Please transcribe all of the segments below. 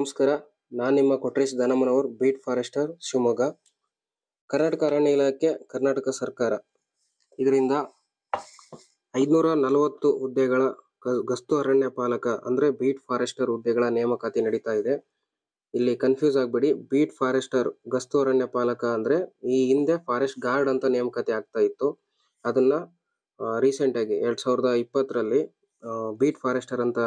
ನಮಸ್ಕಾರ ನಾನು ನಿಮ್ಮ ಕೊಟ್ರೇಶ್ ದಾನಮ್ಮನವರು ಬೀಟ್ ಫಾರೆಸ್ಟರ್ ಶಿವಮೊಗ್ಗ ಕರ್ನಾಟಕ ಅರಣ್ಯ ಇಲಾಖೆ ಕರ್ನಾಟಕ ಸರ್ಕಾರ ಇದರಿಂದ ಐದುನೂರ ನಲವತ್ತು ಹುದ್ದೆಗಳ ಗಸ್ತು ಅರಣ್ಯ ಪಾಲಕ ಅಂದರೆ ಬೀಟ್ ಫಾರೆಸ್ಟರ್ ಹುದ್ದೆಗಳ ನೇಮಕಾತಿ ನಡೀತಾ ಇದೆ ಇಲ್ಲಿ ಕನ್ಫ್ಯೂಸ್ ಆಗಬೇಡಿ ಬೀಟ್ ಫಾರೆಸ್ಟರ್ ಗಸ್ತು ಅರಣ್ಯ ಪಾಲಕ ಅಂದರೆ ಈ ಹಿಂದೆ ಫಾರೆಸ್ಟ್ ಗಾರ್ಡ್ ಅಂತ ನೇಮಕಾತಿ ಆಗ್ತಾ ಇತ್ತು ಅದನ್ನು ಆಗಿ ಎರಡು ಸಾವಿರದ ಇಪ್ಪತ್ತರಲ್ಲಿ ಬೀಟ್ ಫಾರೆಸ್ಟರ್ ಅಂತ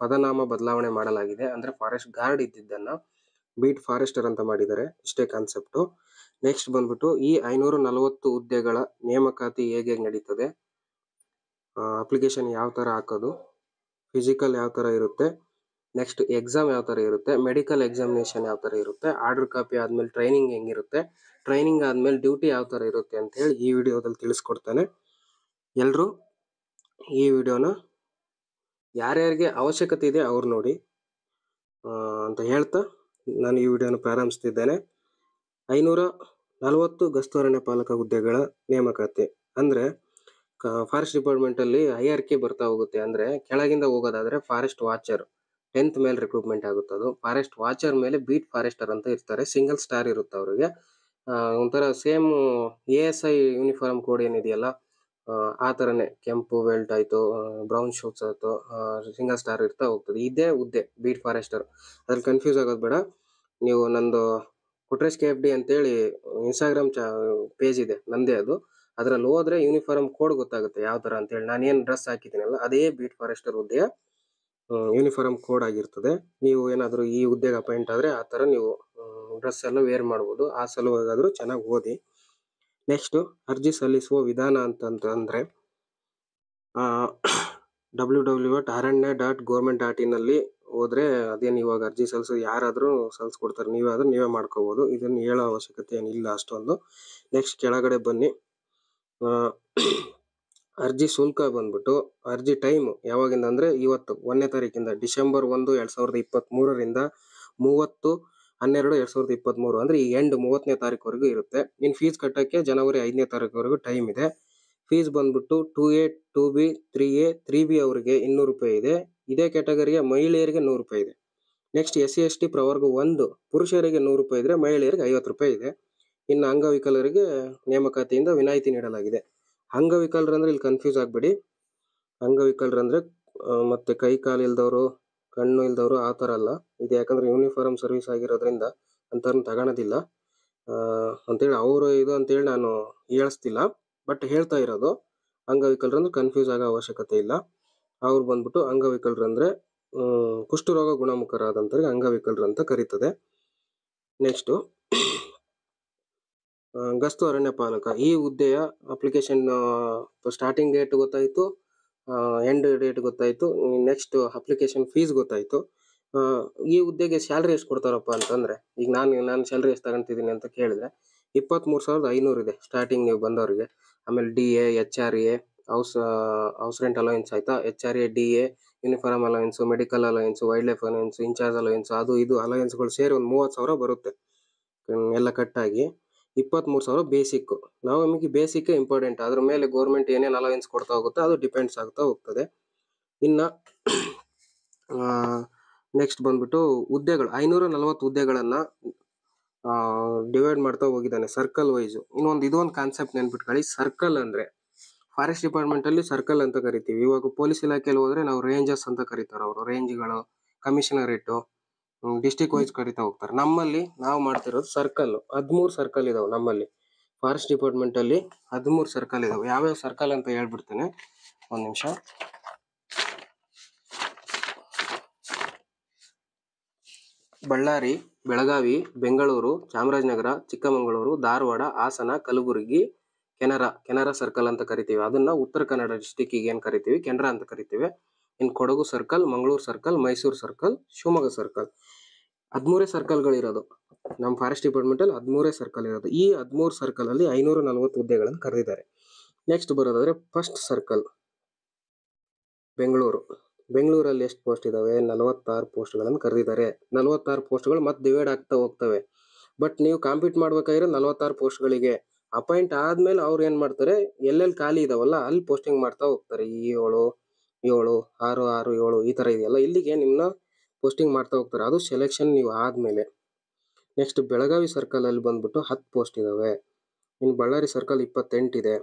ಪದನಾಮ ಬದಲಾವಣೆ ಮಾಡಲಾಗಿದೆ ಅಂದ್ರೆ ಫಾರೆಸ್ಟ್ ಗಾರ್ಡ್ ಇದ್ದಿದ್ದನ್ನ ಬೀಟ್ ಫಾರೆಸ್ಟರ್ ಅಂತ ಮಾಡಿದ್ದಾರೆ ಇಷ್ಟೇ ಕಾನ್ಸೆಪ್ಟು ನೆಕ್ಸ್ಟ್ ಬಂದ್ಬಿಟ್ಟು ಈ ಐನೂರ ನಲವತ್ತು ಹುದ್ದೆಗಳ ನೇಮಕಾತಿ ಹೇಗೆ ನಡೀತದೆ ಅಪ್ಲಿಕೇಶನ್ ಯಾವ ತರ ಹಾಕೋದು ಫಿಸಿಕಲ್ ಯಾವ ತರ ಇರುತ್ತೆ ನೆಕ್ಸ್ಟ್ ಎಕ್ಸಾಮ್ ಯಾವ ತರ ಇರುತ್ತೆ ಮೆಡಿಕಲ್ ಎಕ್ಸಾಮಿನೇಷನ್ ಯಾವ ತರ ಇರುತ್ತೆ ಆರ್ಡರ್ ಕಾಪಿ ಆದ್ಮೇಲೆ ಟ್ರೈನಿಂಗ್ ಹೆಂಗಿರುತ್ತೆ ಟ್ರೈನಿಂಗ್ ಆದ್ಮೇಲೆ ಡ್ಯೂಟಿ ಯಾವ ತರ ಇರುತ್ತೆ ಅಂತ ಹೇಳಿ ಈ ವಿಡಿಯೋದಲ್ಲಿ ತಿಳಿಸ್ಕೊಡ್ತಾನೆ ಎಲ್ಲರೂ ಈ ವಿಡಿಯೋನ ಯಾರ್ಯಾರಿಗೆ ಅವಶ್ಯಕತೆ ಇದೆ ಅವ್ರು ನೋಡಿ ಅಂತ ಹೇಳ್ತಾ ನಾನು ಈ ವಿಡಿಯೋನ ಪ್ರಾರಂಭಿಸ್ತಿದ್ದೇನೆ ಐನೂರ ನಲವತ್ತು ಗಸ್ತುವರಣ್ಯ ಪಾಲಕ ಹುದ್ದೆಗಳ ನೇಮಕಾತಿ ಅಂದರೆ ಫಾರೆಸ್ಟ್ ಡಿಪಾರ್ಟ್ಮೆಂಟಲ್ಲಿ ಹೈಯರ್ ಕೆ ಬರ್ತಾ ಹೋಗುತ್ತೆ ಅಂದರೆ ಕೆಳಗಿಂದ ಹೋಗೋದಾದರೆ ಫಾರೆಸ್ಟ್ ವಾಚರ್ ಟೆಂತ್ ಮೇಲೆ ರಿಕ್ರೂಟ್ಮೆಂಟ್ ಆಗುತ್ತೆ ಅದು ಫಾರೆಸ್ಟ್ ವಾಚರ್ ಮೇಲೆ ಬೀಟ್ ಫಾರೆಸ್ಟರ್ ಅಂತ ಇರ್ತಾರೆ ಸಿಂಗಲ್ ಸ್ಟಾರ್ ಇರುತ್ತೆ ಅವರಿಗೆ ಒಂಥರ same A S I uniform code ಏನಿದೆಯಲ್ಲ ಆ ಥರನೇ ಕೆಂಪು ವೆಲ್ಟ್ ಆಯಿತು ಬ್ರೌನ್ ಶೂಟ್ಸ್ ಆಯಿತು ಸಿಂಗಲ್ ಸ್ಟಾರ್ ಇರ್ತಾ ಹೋಗ್ತದೆ ಇದೇ ಉದ್ದೆ ಬೀಟ್ ಫಾರೆಸ್ಟರ್ ಅದ್ರಲ್ಲಿ ಕನ್ಫ್ಯೂಸ್ ಆಗೋದು ಬೇಡ ನೀವು ನಂದು ಕುಟ್ರೇಶ್ ಕೆ ಎಫ್ ಡಿ ಅಂತೇಳಿ ಇನ್ಸ್ಟಾಗ್ರಾಮ್ ಚಾ ಪೇಜ್ ಇದೆ ನಂದೇ ಅದು ಅದರಲ್ಲಿ ಹೋದ್ರೆ ಯೂನಿಫಾರ್ಮ್ ಕೋಡ್ ಗೊತ್ತಾಗುತ್ತೆ ಯಾವ ಥರ ಅಂತೇಳಿ ಏನು ಡ್ರೆಸ್ ಹಾಕಿದ್ದೀನಲ್ಲ ಅದೇ ಬೀಟ್ ಫಾರೆಸ್ಟರ್ ಹುದ್ದೆ ಯೂನಿಫಾರ್ಮ್ ಕೋಡ್ ಆಗಿರ್ತದೆ ನೀವು ಏನಾದರೂ ಈ ಹುದ್ದೆಗೆ ಅಪಾಯಿಂಟ್ ಆದರೆ ಆ ಥರ ನೀವು ಡ್ರೆಸ್ ಎಲ್ಲ ವೇರ್ ಮಾಡ್ಬೋದು ಆ ಸಲುವಾಗಾದರೂ ಚೆನ್ನಾಗಿ ಓದಿ ನೆಕ್ಸ್ಟು ಅರ್ಜಿ ಸಲ್ಲಿಸುವ ವಿಧಾನ ಅಂತಂತಂದರೆ W W dot Aranya dot government dot ಇನ್ನಲ್ಲಿ ಹೋದರೆ ಅದೇನು ಇವಾಗ ಅರ್ಜಿ ಸಲ್ಲಿಸೋ ಯಾರಾದರೂ ಸಲ್ಲಿಸ್ಕೊಡ್ತಾರೆ ನೀವೇ ಆದರೂ ನೀವೇ ಮಾಡ್ಕೋಬೋದು ಇದನ್ನು ಹೇಳೋ ಅವಶ್ಯಕತೆ ಏನಿಲ್ಲ ಅಷ್ಟೊಂದು ನೆಕ್ಸ್ಟ್ ಕೆಳಗಡೆ ಬನ್ನಿ ಅರ್ಜಿ ಶುಲ್ಕ ಬಂದ್ಬಿಟ್ಟು ಅರ್ಜಿ ಟೈಮು ಯಾವಾಗಿಂದ ಅಂದರೆ ಇವತ್ತು ಒಂದನೇ ತಾರೀಕಿಂದ ಡಿಸೆಂಬರ್ ಒಂದು ಎರಡು ಸಾವಿರದ ಇಪ್ಪತ್ತ್ಮೂರರಿಂದ ಮೂವತ್ತು ಹನ್ನೆರಡು ಎರಡ್ ಸಾವಿರದ ಇಪ್ಪತ್ತ್ಮೂರು ಅಂದರೆ ಈ ಎಂಡ್ ಮೂವತ್ತನೇ ತಾರೀಕುವರೆಗೂ ಇರುತ್ತೆ ಇನ್ನು ಫೀಸ್ ಕಟ್ಟಕ್ಕೆ ಜನವರಿ ಐದನೇ ತಾರೀಕುವರೆಗೂ ಟೈಮ್ ಇದೆ ಫೀಸ್ ಬಂದ್ಬಿಟ್ಟು two A two B three A three B ಅವರಿಗೆ ಇನ್ನೂರು ರೂಪಾಯಿ ಇದೆ ಇದೇ ಕ್ಯಾಟಗರಿಯ ಮಹಿಳೆಯರಿಗೆ ನೂರು ರೂಪಾಯಿ ಇದೆ next S C S T ಪ್ರವರ್ಗ ಒಂದು ಪುರುಷರಿಗೆ ನೂರು ರೂಪಾಯಿ ಇದ್ದರೆ ಮಹಿಳೆಯರಿಗೆ ಐವತ್ತು ರೂಪಾಯಿ ಇದೆ ಇನ್ನು ಅಂಗವಿಕಲರಿಗೆ ನೇಮಕಾತಿಯಿಂದ ವಿನಾಯಿತಿ ನೀಡಲಾಗಿದೆ ಅಂಗವಿಕಲರಂದ್ರೆ ಇಲ್ಲಿ ಕನ್ಫ್ಯೂಸ್ ಆಗಬೇಡಿ ಅಂಗವಿಕಲರಂದರೆ ಮತ್ತು ಕೈ ಕಾಲು ಇಲ್ದವರು ಕಣ್ಣು ಇಲ್ದವರು ಆ ಥರ ಅಲ್ಲ ಇದು ಯಾಕಂದ್ರೆ ಯೂನಿಫಾರ್ಮ್ ಸರ್ವಿಸ್ ಆಗಿರೋದ್ರಿಂದ ಅಂಥವ್ರನ್ನ ತಗೊಳೋದಿಲ್ಲ ಅಂತೇಳಿ ಅವರು ಇದು ಅಂತೇಳಿ ನಾನು ಹೇಳಿಸ್ತಿಲ್ಲ ಬಟ್ ಹೇಳ್ತಾ ಇರೋದು ಅಂದ್ರೆ ಕನ್ಫ್ಯೂಸ್ ಆಗೋ ಅವಶ್ಯಕತೆ ಇಲ್ಲ ಅವ್ರು ಬಂದ್ಬಿಟ್ಟು ಅಂಗವಿಕಲರಂದರೆ ಕುಷ್ಠರೋಗ ಗುಣಮುಖರಾದಂಥವ್ರಿಗೆ ಅಂಗವಿಕಲರು ಅಂತ ಕರೀತದೆ ನೆಕ್ಸ್ಟು ಗಸ್ತು ಅರಣ್ಯ ಪಾಲಕ ಈ ಹುದ್ದೆಯ ಅಪ್ಲಿಕೇಶನ್ ಸ್ಟಾರ್ಟಿಂಗ್ ಡೇಟ್ ಗೊತ್ತಾಯಿತು ಎಂಡ್ ಡೇಟ್ ಗೊತ್ತಾಯಿತು ನೆಕ್ಸ್ಟ್ ಅಪ್ಲಿಕೇಶನ್ ಫೀಸ್ ಗೊತ್ತಾಯಿತು ಈ ಹುದ್ದೆಗೆ ಸ್ಯಾಲ್ರಿ ಎಷ್ಟು ಕೊಡ್ತಾರಪ್ಪ ಅಂತಂದರೆ ಈಗ ನಾನು ನಾನು ಸ್ಯಾಲ್ರಿ ಎಷ್ಟು ತಗೊಂತಿದ್ದೀನಿ ಅಂತ ಕೇಳಿದ್ರೆ ಇಪ್ಪತ್ತ್ಮೂರು ಸಾವಿರದ ಐನೂರು ಇದೆ ಸ್ಟಾರ್ಟಿಂಗ್ ನೀವು ಬಂದವರಿಗೆ ಆಮೇಲೆ D A H R A house house rent allowance ಆಯಿತಾ H R A D A uniform allowance medical allowance wildlife allowance in charge allowance ಅದು ಇದು ಗಳು ಸೇರಿ ಒಂದು ಮೂವತ್ತು ಸಾವಿರ ಬರುತ್ತೆ ಎಲ್ಲ ಕಟ್ಟಾಗಿ ಇಪ್ಪತ್ತ್ಮೂರು ಸಾವಿರ ಬೇಸಿಕ್ ನಾವು ನಮಗೆ ಬೇಸಿಕ್ ಇಂಪಾರ್ಟೆಂಟ್ ಅದ್ರ ಮೇಲೆ ಗೌರ್ಮೆಂಟ್ ಏನೇನು ಅಲವೆನ್ಸ್ ಕೊಡ್ತಾ ಹೋಗುತ್ತೆ ಅದು ಡಿಪೆಂಡ್ಸ್ ಆಗ್ತಾ ಹೋಗ್ತದೆ ಇನ್ನು ನೆಕ್ಸ್ಟ್ ಬಂದ್ಬಿಟ್ಟು ಹುದ್ದೆಗಳು ಐನೂರ ನಲವತ್ತು ಹುದ್ದೆಗಳನ್ನ ಡಿವೈಡ್ ಮಾಡ್ತಾ ಹೋಗಿದ್ದಾನೆ ಸರ್ಕಲ್ ವೈಸು ಇನ್ನೊಂದು ಇದೊಂದು ಕಾನ್ಸೆಪ್ಟ್ ನೆನ್ಪಿಟ್ಕೊಳ್ಳಿ ಸರ್ಕಲ್ ಅಂದರೆ ಫಾರೆಸ್ಟ್ ಡಿಪಾರ್ಟ್ಮೆಂಟಲ್ಲಿ ಸರ್ಕಲ್ ಅಂತ ಕರಿತೀವಿ ಇವಾಗ ಪೊಲೀಸ್ ಇಲಾಖೆಯಲ್ಲಿ ಹೋದ್ರೆ ನಾವು ರೇಂಜಸ್ ಅಂತ ಕರೀತಾರೆ ಅವರು ರೇಂಜ್ಗಳು ಕಮಿಷನರೇಟು ಡಿಸ್ಟಿಕ್ ವೈಸ್ ಕರಿತಾ ಹೋಗ್ತಾರೆ ನಮ್ಮಲ್ಲಿ ನಾವು ಮಾಡ್ತಿರೋದು ಸರ್ಕಲ್ ಹದಿಮೂರು ಸರ್ಕಲ್ ಇದಾವೆ ನಮ್ಮಲ್ಲಿ ಫಾರೆಸ್ಟ್ ಡಿಪಾರ್ಟ್ಮೆಂಟ್ ಅಲ್ಲಿ ಹದಿಮೂರು ಸರ್ಕಲ್ ಇದಾವೆ ಯಾವ್ಯಾವ ಸರ್ಕಲ್ ಅಂತ ಹೇಳ್ಬಿಡ್ತೇನೆ ಒಂದ್ ನಿಮಿಷ ಬಳ್ಳಾರಿ ಬೆಳಗಾವಿ ಬೆಂಗಳೂರು ಚಾಮರಾಜನಗರ ಚಿಕ್ಕಮಗಳೂರು ಧಾರವಾಡ ಹಾಸನ ಕಲಬುರಗಿ ಕೆನರಾ ಕೆನರಾ ಸರ್ಕಲ್ ಅಂತ ಕರಿತೀವಿ ಅದನ್ನ ಉತ್ತರ ಕನ್ನಡ ಈಗ ಏನು ಕರಿತೀವಿ ಕೆನರಾ ಅಂತ ಕರಿತೀವಿ ಇನ್ Kodagu circle Mangaluru circle Mysuru circle Shivamogga circle ಹದಿಮೂರೇ ಇರೋದು ನಮ್ಮ ಫಾರೆಸ್ಟ್ ಡಿಪಾರ್ಟ್ಮೆಂಟಲ್ಲಿ ಹದಿಮೂರೇ ಸರ್ಕಲ್ ಇರೋದು ಈ ಹದಿಮೂರು ಸರ್ಕಲಲ್ಲಿ ಐನೂರ ನಲ್ವತ್ತು ಹುದ್ದೆಗಳನ್ನು ಕರೆದಿದ್ದಾರೆ ನೆಕ್ಸ್ಟ್ ಬರೋದಾದರೆ ಫಸ್ಟ್ ಸರ್ಕಲ್ ಬೆಂಗಳೂರು ಬೆಂಗಳೂರಲ್ಲಿ ಎಷ್ಟು ಪೋಸ್ಟ್ ಇದ್ದಾವೆ ನಲವತ್ತಾರು ಪೋಸ್ಟ್ಗಳನ್ನು ಕರೆದಿದ್ದಾರೆ ನಲವತ್ತಾರು ಪೋಸ್ಟ್ಗಳು ಮತ್ತೆ ಡಿವೈಡ್ ಆಗ್ತಾ ಹೋಗ್ತವೆ ಬಟ್ ನೀವು ಕಾಂಪೀಟ್ ಮಾಡ್ಬೇಕಾಗಿರೋ ನಲವತ್ತಾರು ಪೋಸ್ಟ್ಗಳಿಗೆ ಅಪಾಯಿಂಟ್ ಆದ್ಮೇಲೆ ಅವ್ರು ಏನು ಮಾಡ್ತಾರೆ ಎಲ್ಲೆಲ್ಲಿ ಖಾಲಿ ಇದಾವಲ್ಲ ಅಲ್ಲಿ ಪೋಸ್ಟಿಂಗ್ ಮಾಡ್ತಾ ಹೋಗ್ತಾರೆ ಈ ಏಳು ಏಳು ಆರು ಆರು ಏಳು ಈ ತರ ಇದೆಯಲ್ಲ ಇಲ್ಲಿಗೆ ನಿಮ್ಮನ್ನ ಪೋಸ್ಟಿಂಗ್ ಮಾಡ್ತಾ ಹೋಗ್ತಾರೆ ಅದು ಸೆಲೆಕ್ಷನ್ ನೀವು ಆದಮೇಲೆ ನೆಕ್ಸ್ಟ್ ಬೆಳಗಾವಿ ಸರ್ಕಲಲ್ಲಿ ಬಂದುಬಿಟ್ಟು ಹತ್ತು ಪೋಸ್ಟ್ ಇದ್ದಾವೆ ಇನ್ನು ಬಳ್ಳಾರಿ ಸರ್ಕಲ್ ಇಪ್ಪತ್ತೆಂಟಿದೆ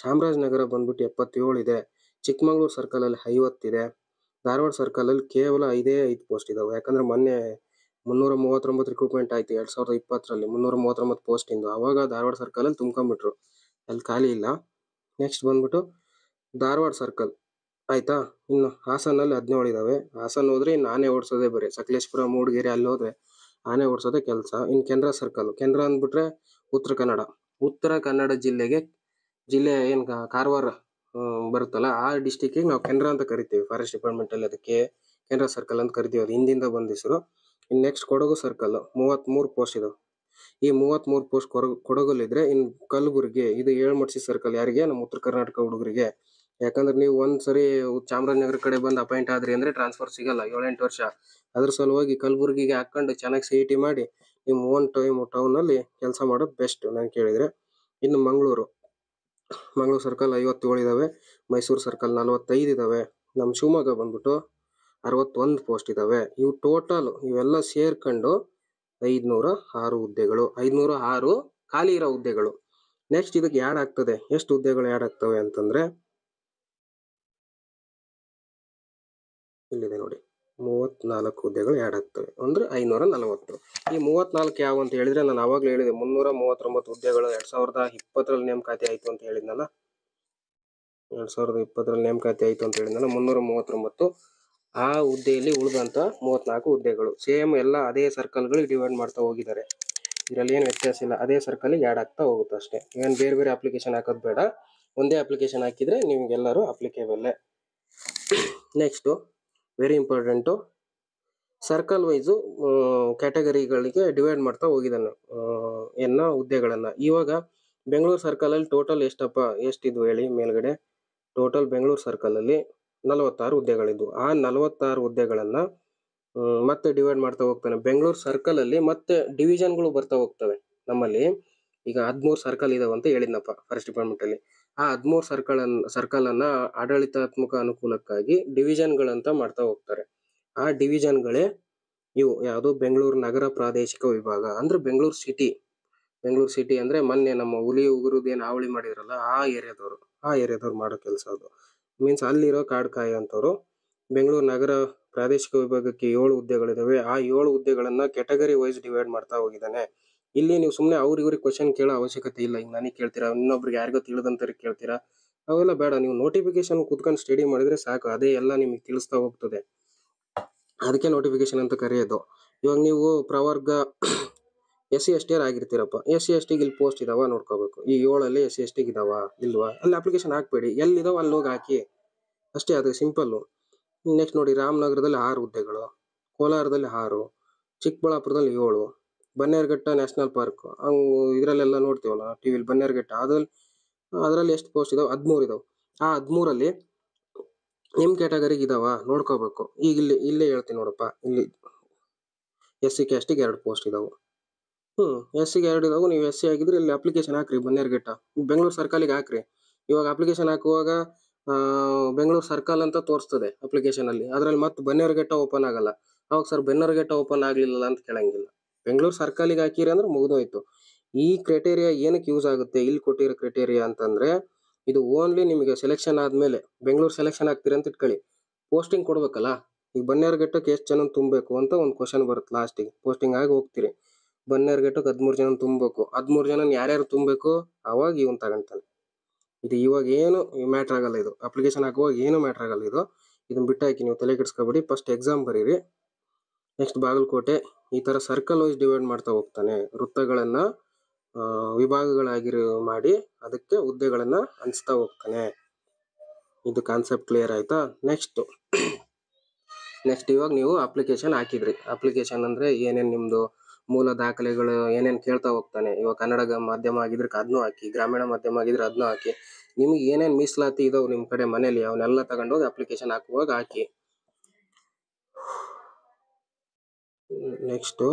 ಚಾಮರಾಜನಗರ ಬಂದ್ಬಿಟ್ಟು ಎಪ್ಪತ್ತೇಳು ಇದೆ ಚಿಕ್ಕಮಗಳೂರು ಸರ್ಕಲಲ್ಲಿ ಐವತ್ತಿದೆ ಧಾರವಾಡ ಸರ್ಕಲಲ್ಲಿ ಕೇವಲ ಐದೇ ಐದು ಪೋಸ್ಟ್ ಇದ್ದಾವೆ ಯಾಕಂದರೆ ಮೊನ್ನೆ ಮುನ್ನೂರ ಮೂವತ್ತೊಂಬತ್ತು ರಿಕ್ರೂಟ್ಮೆಂಟ್ ಆಯಿತು ಎರಡು ಸಾವಿರದ ಇಪ್ಪತ್ತರಲ್ಲಿ ಮುನ್ನೂರ ಮೂವತ್ತೊಂಬತ್ತು ಇಂದು ಆವಾಗ ಧಾರವಾಡ ಸರ್ಕಲಲ್ಲಿ ತುಂಬ್ಕೊಂಬಿಟ್ರು ಅಲ್ಲಿ ಖಾಲಿ ಇಲ್ಲ ನೆಕ್ಸ್ಟ್ ಬಂದ್ಬಿಟ್ಟು ಧಾರವಾಡ ಸರ್ಕಲ್ ಆಯ್ತಾ ಇನ್ನು ಹಾಸನಲ್ಲಿ ಹದಿನೇಳು ಇದ್ದಾವೆ ಹಾಸನ್ ಹೋದ್ರೆ ಇನ್ನು ಆನೆ ಓಡಿಸೋದೇ ಬರೀ ಸಕಲೇಶ್ಪುರ ಮೂಡಿಗೆರೆ ಅಲ್ಲಿ ಹೋದ್ರೆ ಆನೆ ಓಡಿಸೋದೇ ಕೆಲಸ ಇನ್ ಕೇಂದ್ರ ಸರ್ಕಲ್ ಕೆನರಾ ಅಂದ್ಬಿಟ್ರೆ ಉತ್ತರ ಕನ್ನಡ ಉತ್ತರ ಕನ್ನಡ ಜಿಲ್ಲೆಗೆ ಜಿಲ್ಲೆ ಏನು ಕಾರವಾರ ಬರುತ್ತಲ್ಲ ಆ ಗೆ ನಾವು ಕೇಂದ್ರ ಅಂತ ಕರಿತೀವಿ ಫಾರೆಸ್ಟ್ ಡಿಪಾರ್ಟ್ಮೆಂಟ್ ಅಲ್ಲಿ ಅದಕ್ಕೆ ಕೇಂದ್ರ ಸರ್ಕಲ್ ಅಂತ ಕರಿತೀವಿ ಅದು ಹಿಂದಿಂದ ಬಂದ ಹೆಸರು ಇನ್ ನೆಕ್ಸ್ಟ್ ಕೊಡಗು ಸರ್ಕಲ್ ಮೂವತ್ತ್ಮೂರು ಪೋಸ್ಟ್ ಇದು ಈ ಮೂವತ್ತ್ಮೂರು ಪೋಸ್ಟ್ ಕೊಡಗು ಇದ್ರೆ ಇನ್ ಕಲಬುರಗಿ ಇದು ಮಟ್ಸಿ ಸರ್ಕಲ್ ಯಾರಿಗೆ ನಮ್ಮ ಉತ್ತರ ಕರ್ನಾಟಕ ಹುಡುಗರಿಗೆ ಯಾಕಂದ್ರೆ ನೀವು ಒಂದ್ ಸರಿ ಚಾಮರಾಜನಗರ ಕಡೆ ಬಂದು ಅಪಾಯಿಂಟ್ ಆದ್ರಿ ಅಂದ್ರೆ ಟ್ರಾನ್ಸ್ಫರ್ ಸಿಗಲ್ಲ ಏಳೆಂಟು ವರ್ಷ ಅದ್ರ ಸಲುವಾಗಿ ಕಲಬುರಗಿಗೆ ಹಾಕೊಂಡು ಚೆನ್ನಾಗಿ ಸಿ ಮಾಡಿ ನಿಮ್ಮ ಓನ್ ಟೈಮ್ ಅಲ್ಲಿ ಕೆಲಸ ಮಾಡೋದು ಬೆಸ್ಟ್ ನಾನು ಕೇಳಿದರೆ ಇನ್ನು ಮಂಗಳೂರು ಮಂಗಳೂರು ಸರ್ಕಲ್ ಐವತ್ತೇಳು ಇದ್ದಾವೆ ಮೈಸೂರು ಸರ್ಕಲ್ ನಲವತ್ತೈದು ಇದ್ದಾವೆ ನಮ್ಮ ಶಿವಮೊಗ್ಗ ಬಂದ್ಬಿಟ್ಟು ಅರವತ್ತೊಂದು ಪೋಸ್ಟ್ ಇದ್ದಾವೆ ಇವು ಟೋಟಲ್ ಇವೆಲ್ಲ ಸೇರ್ಕೊಂಡು ಐದುನೂರ ಆರು ಹುದ್ದೆಗಳು ಐದ್ನೂರ ಆರು ಖಾಲಿ ಇರೋ ಹುದ್ದೆಗಳು ನೆಕ್ಸ್ಟ್ ಇದಕ್ಕೆ ಆ್ಯಡ್ ಆಗ್ತದೆ ಎಷ್ಟು ಹುದ್ದೆಗಳು ಯಾಡ್ ಆಗ್ತವೆ ಅಂತಂದ್ರೆ ಇಲ್ಲಿದೆ ನೋಡಿ ಮೂವತ್ನಾಲ್ಕು ಹುದ್ದೆಗಳು ಆ್ಯಡ್ ಆಗ್ತವೆ ಅಂದರೆ ಐನೂರ ನಲವತ್ತು ಈ ಮೂವತ್ನಾಲ್ಕು ಯಾವ ಅಂತ ಹೇಳಿದರೆ ನಾನು ಆವಾಗಲೇ ಹೇಳಿದೆ ಮುನ್ನೂರ ಮೂವತ್ತೊಂಬತ್ತು ಹುದ್ದೆಗಳು ಎರಡು ಸಾವಿರದ ಇಪ್ಪತ್ತರಲ್ಲಿ ನೇಮಕಾತಿ ಆಯಿತು ಅಂತ ಹೇಳಿದ್ನಲ್ಲ ಎರಡು ಸಾವಿರದ ಇಪ್ಪತ್ತರಲ್ಲಿ ನೇಮಕಾತಿ ಆಯಿತು ಅಂತ ಹೇಳಿದ್ನಲ್ಲ ಮುನ್ನೂರ ಮೂವತ್ತೊಂಬತ್ತು ಆ ಹುದ್ದೆಯಲ್ಲಿ ಉಳಿದಂಥ ಮೂವತ್ನಾಲ್ಕು ಹುದ್ದೆಗಳು ಸೇಮ್ ಎಲ್ಲ ಅದೇ ಸರ್ಕಲ್ಗಳಿಗೆ ಡಿವೈಡ್ ಮಾಡ್ತಾ ಹೋಗಿದ್ದಾರೆ ಇದರಲ್ಲಿ ಏನು ವ್ಯತ್ಯಾಸ ಇಲ್ಲ ಅದೇ ಸರ್ಕಲಿಗೆ ಆ್ಯಡ್ ಆಗ್ತಾ ಹೋಗುತ್ತೆ ಅಷ್ಟೇ ಏನು ಬೇರೆ ಬೇರೆ ಅಪ್ಲಿಕೇಶನ್ ಹಾಕೋದು ಬೇಡ ಒಂದೇ ಅಪ್ಲಿಕೇಶನ್ ಹಾಕಿದರೆ ನಿಮಗೆಲ್ಲರೂ ಅಪ್ಲಿಕೇಬಲ್ಲೇ next very important circle wise ಕ್ಯಾಟಗರಿಗಳಿಗೆ ಡಿವೈಡ್ ಮಾಡ್ತಾ ಹೋಗಿದ್ದಾನೆ ಎನ್ನ ಹುದ್ದೆಗಳನ್ನು ಇವಾಗ ಬೆಂಗಳೂರು ಸರ್ಕಲಲ್ಲಿ ಟೋಟಲ್ ಎಷ್ಟಪ್ಪ ಎಷ್ಟಿದ್ವು ಹೇಳಿ ಮೇಲ್ಗಡೆ ಟೋಟಲ್ ಬೆಂಗಳೂರು ಸರ್ಕಲಲ್ಲಿ ನಲವತ್ತಾರು ಹುದ್ದೆಗಳಿದ್ವು ಆ ನಲವತ್ತಾರು ಹುದ್ದೆಗಳನ್ನು ಮತ್ತೆ ಡಿವೈಡ್ ಮಾಡ್ತಾ ಹೋಗ್ತಾನೆ ಬೆಂಗಳೂರು ಸರ್ಕಲಲ್ಲಿ ಮತ್ತೆ ಡಿವಿಷನ್ಗಳು ಬರ್ತಾ ಹೋಗ್ತವೆ ನಮ್ಮಲ್ಲಿ ಈಗ ಹದಿಮೂರು ಸರ್ಕಲ್ ಇದಾವಂತ ಅಂತ ಹೇಳಿದ್ನಪ್ಪ ಫಾರೆಸ್ಟ್ ಡಿಪಾರ್ಟ್ಮೆಂಟಲ್ಲಿ ಆ ಹದಿಮೂರು ಸರ್ಕಲ್ ಸರ್ಕಲ್ ಅನ್ನ ಆಡಳಿತಾತ್ಮಕ ಅನುಕೂಲಕ್ಕಾಗಿ ಡಿವಿಷನ್ ಗಳಂತ ಮಾಡ್ತಾ ಹೋಗ್ತಾರೆ ಆ ಡಿವಿಷನ್ ಗಳೇ ಇವು ಯಾವುದು ಬೆಂಗಳೂರು ನಗರ ಪ್ರಾದೇಶಿಕ ವಿಭಾಗ ಅಂದ್ರೆ ಬೆಂಗಳೂರು ಸಿಟಿ ಬೆಂಗಳೂರು ಸಿಟಿ ಅಂದ್ರೆ ಮೊನ್ನೆ ನಮ್ಮ ಹುಲಿ ಉಗುರುದು ಏನು ಹಾವಳಿ ಮಾಡಿದ್ರಲ್ಲ ಆ ಏರಿಯಾದವರು ಆ ಏರಿಯಾದವ್ರು ಮಾಡೋ ಕೆಲಸ ಅದು ಮೀನ್ಸ್ ಅಲ್ಲಿರೋ ಕಾಡ್ಕಾಯಿ ಅಂತವ್ರು ಬೆಂಗಳೂರು ನಗರ ಪ್ರಾದೇಶಿಕ ವಿಭಾಗಕ್ಕೆ ಏಳು ಹುದ್ದೆಗಳಿದಾವೆ ಆ ಏಳು ಹುದ್ದೆಗಳನ್ನ ಕ್ಯಾಟಗರಿ ವೈಸ್ ಡಿವೈಡ್ ಮಾಡ್ತಾ ಹೋಗಿದ್ದಾನೆ ಇಲ್ಲಿ ನೀವು ಸುಮ್ಮನೆ ಅವ್ರಿವ್ರಿಗೆ ಕ್ವಶನ್ ಕೇಳೋ ಅವಶ್ಯಕತೆ ಇಲ್ಲ ಈಗ ನನಗೆ ಕೇಳ್ತೀರಾ ಇನ್ನೊಬ್ರಿಗೆ ಯಾರಿಗೋ ತಿಳಿದಂತವ್ರಿಗೆ ಕೇಳ್ತೀರಾ ಅವೆಲ್ಲ ಬೇಡ ನೀವು ನೋಟಿಫಿಕೇಶನ್ ಕುತ್ಕೊಂಡು ಸ್ಟಡಿ ಮಾಡಿದ್ರೆ ಸಾಕು ಅದೇ ಎಲ್ಲ ನಿಮಗೆ ತಿಳಿಸ್ತಾ ಹೋಗ್ತದೆ ಅದಕ್ಕೆ ನೋಟಿಫಿಕೇಶನ್ ಅಂತ ಕರೆಯೋದು ಇವಾಗ ನೀವು ಪ್ರವರ್ಗ ಎಸ್ ಸಿ ಎಸ್ ಟಿಯರ್ ಆಗಿರ್ತೀರಪ್ಪ ಎಸ್ ಸಿ ಎಸ್ ಟಿಗೆ ಇಲ್ಲಿ ಪೋಸ್ಟ್ ಇದಾವ ನೋಡ್ಕೋಬೇಕು ಈ ಏಳಲ್ಲಿ ಎಸ್ ಸಿ ಎಸ್ ಟಿಗೆ ಇದಾವ ಇಲ್ವಾ ಅಲ್ಲಿ ಅಪ್ಲಿಕೇಶನ್ ಹಾಕ್ಬೇಡಿ ಎಲ್ಲಿದಾವ ಅಲ್ಲಿ ಹೋಗಿ ಹಾಕಿ ಅಷ್ಟೇ ಅದು ಸಿಂಪಲ್ಲು ನೆಕ್ಸ್ಟ್ ನೋಡಿ ರಾಮನಗರದಲ್ಲಿ ಆರು ಹುದ್ದೆಗಳು ಕೋಲಾರದಲ್ಲಿ ಆರು ಚಿಕ್ಕಬಳ್ಳಾಪುರದಲ್ಲಿ ಏಳು ಬನ್ನೇರುಘಟ್ಟ ನ್ಯಾಷನಲ್ ಪಾರ್ಕ್ ಹಂಗ ಇದರಲ್ಲೆಲ್ಲ ನೋಡ್ತೀವಲ್ಲ ಟಿವಿಲಿ ವಿಲಿ ಬನ್ನೇರುಘಟ್ಟ ಅದ್ರಲ್ಲಿ ಅದರಲ್ಲಿ ಎಷ್ಟು ಪೋಸ್ಟ್ ಇದಾವೆ ಹದಿಮೂರು ಇದಾವೆ ಆ ಹದಿಮೂರಲ್ಲಿ ನಿಮ್ ಕ್ಯಾಟಗರಿಗೆ ಇದಾವ ನೋಡ್ಕೋಬೇಕು ಈಗ ಇಲ್ಲಿ ಇಲ್ಲೇ ಹೇಳ್ತೀನಿ ನೋಡಪ್ಪ ಇಲ್ಲಿ ಎಸ್ ಸಿ ಕ್ಯಾಸ್ಟಿಗೆ ಎರಡು ಪೋಸ್ಟ್ ಇದಾವೆ ಹ್ಞೂ ಎಸ್ ಗೆ ಎರಡು ಇದಾವೆ ನೀವು ಎಸ್ ಸಿ ಆಗಿದ್ರೆ ಇಲ್ಲಿ ಅಪ್ಲಿಕೇಶನ್ ಹಾಕ್ರಿ ಬನ್ನೇರುಘಟ್ಟ ಬೆಂಗಳೂರು ಸರ್ಕಲಿಗೆ ಹಾಕ್ರಿ ಇವಾಗ ಅಪ್ಲಿಕೇಶನ್ ಹಾಕುವಾಗ ಬೆಂಗಳೂರು ಸರ್ಕಲ್ ಅಂತ ತೋರಿಸ್ತದೆ ಅಪ್ಲಿಕೇಶನಲ್ಲಿ ಅದರಲ್ಲಿ ಮತ್ತೆ ಬನ್ನೇರುಘಟ್ಟ ಓಪನ್ ಆಗಲ್ಲ ಅವಾಗ ಸರ್ ಬೆನ್ನೇರುಘಟ್ಟ ಓಪನ್ ಆಗಲಿಲ್ಲ ಅಂತ ಕೇಳಂಗಿಲ್ಲ ಬೆಂಗಳೂರು ಸರ್ಕಲ್ಗೆ ಹಾಕಿರಿ ಅಂದ್ರೆ ಮುಗಿದೋಯ್ತು ಈ ಕ್ರೈಟೇರಿಯಾ ಏನಕ್ಕೆ ಯೂಸ್ ಆಗುತ್ತೆ ಇಲ್ಲಿ ಕೊಟ್ಟಿರೋ ಕ್ರೈಟೇರಿಯಾ ಅಂತಂದ್ರೆ ಇದು ಓನ್ಲಿ ನಿಮಗೆ ಸೆಲೆಕ್ಷನ್ ಆದಮೇಲೆ ಬೆಂಗಳೂರು ಸೆಲೆಕ್ಷನ್ ಆಗ್ತೀರಿ ಅಂತ ಇಟ್ಕೊಳ್ಳಿ ಪೋಸ್ಟಿಂಗ್ ಕೊಡ್ಬೇಕಲ್ಲ ಈಗ ಬನ್ನೇರ್ ಘಟ್ಟಕ್ಕೆ ಎಷ್ಟು ಜನ ತುಂಬಬೇಕು ಅಂತ ಒಂದು ಕ್ವಶನ್ ಬರುತ್ತೆ ಲಾಸ್ಟಿಗೆ ಪೋಸ್ಟಿಂಗ್ ಆಗಿ ಹೋಗ್ತೀರಿ ಬನ್ನೇರ್ ಘಟ್ಟಕ್ಕೆ ಹದಿಮೂರು ಜನ ತುಂಬಬೇಕು ಹದಿಮೂರು ಜನ ಯಾರ್ಯಾರು ತುಂಬಬೇಕು ಅವಾಗ ಇವನ್ ತಗೊಂತಾನೆ ಇದು ಇವಾಗ ಏನು ಮ್ಯಾಟ್ರ್ ಆಗಲ್ಲ ಇದು ಅಪ್ಲಿಕೇಶನ್ ಹಾಕುವಾಗ ಏನು ಮ್ಯಾಟ್ರ್ ಆಗಲ್ಲ ಇದು ಇದನ್ನ ಬಿಟ್ಟಾಕಿ ನೀವು ತಲೆ ಕೆಡಿಸ್ಕೊಬೇಡಿ ಫಸ್ಟ್ ಎಕ್ಸಾಮ್ ಬರೀರಿ ನೆಕ್ಸ್ಟ್ ಬಾಗಲಕೋಟೆ ಈ ತರ ಸರ್ಕಲ್ ವೈಸ್ ಡಿವೈಡ್ ಮಾಡ್ತಾ ಹೋಗ್ತಾನೆ ವೃತ್ತಗಳನ್ನ ವಿಭಾಗಗಳಾಗಿ ಮಾಡಿ ಅದಕ್ಕೆ ಹುದ್ದೆಗಳನ್ನ ಹಂಚ್ತಾ ಹೋಗ್ತಾನೆ ಇದು ಕಾನ್ಸೆಪ್ಟ್ ಕ್ಲಿಯರ್ ಆಯ್ತಾ ನೆಕ್ಸ್ಟ್ ನೆಕ್ಸ್ಟ್ ಇವಾಗ ನೀವು ಅಪ್ಲಿಕೇಶನ್ ಹಾಕಿದ್ರಿ ಅಪ್ಲಿಕೇಶನ್ ಅಂದ್ರೆ ಏನೇನು ನಿಮ್ಮದು ಮೂಲ ದಾಖಲೆಗಳು ಏನೇನು ಕೇಳ್ತಾ ಹೋಗ್ತಾನೆ ಇವಾಗ ಕನ್ನಡ ಮಾಧ್ಯಮ ಆಗಿದ್ರೆ ಅದನ್ನೂ ಹಾಕಿ ಗ್ರಾಮೀಣ ಮಾಧ್ಯಮ ಆಗಿದ್ರೆ ಅದನ್ನೂ ಹಾಕಿ ನಿಮಗೆ ಏನೇನು ಮೀಸಲಾತಿ ಇದಾವೆ ನಿಮ್ಮ ಕಡೆ ಮನೇಲಿ ಅವನ್ನೆಲ್ಲ ತಗೊಂಡೋಗಿ ಅಪ್ಲಿಕೇಶನ್ ಹಾಕುವಾಗ ಹಾಕಿ ನೆಕ್ಸ್ಟು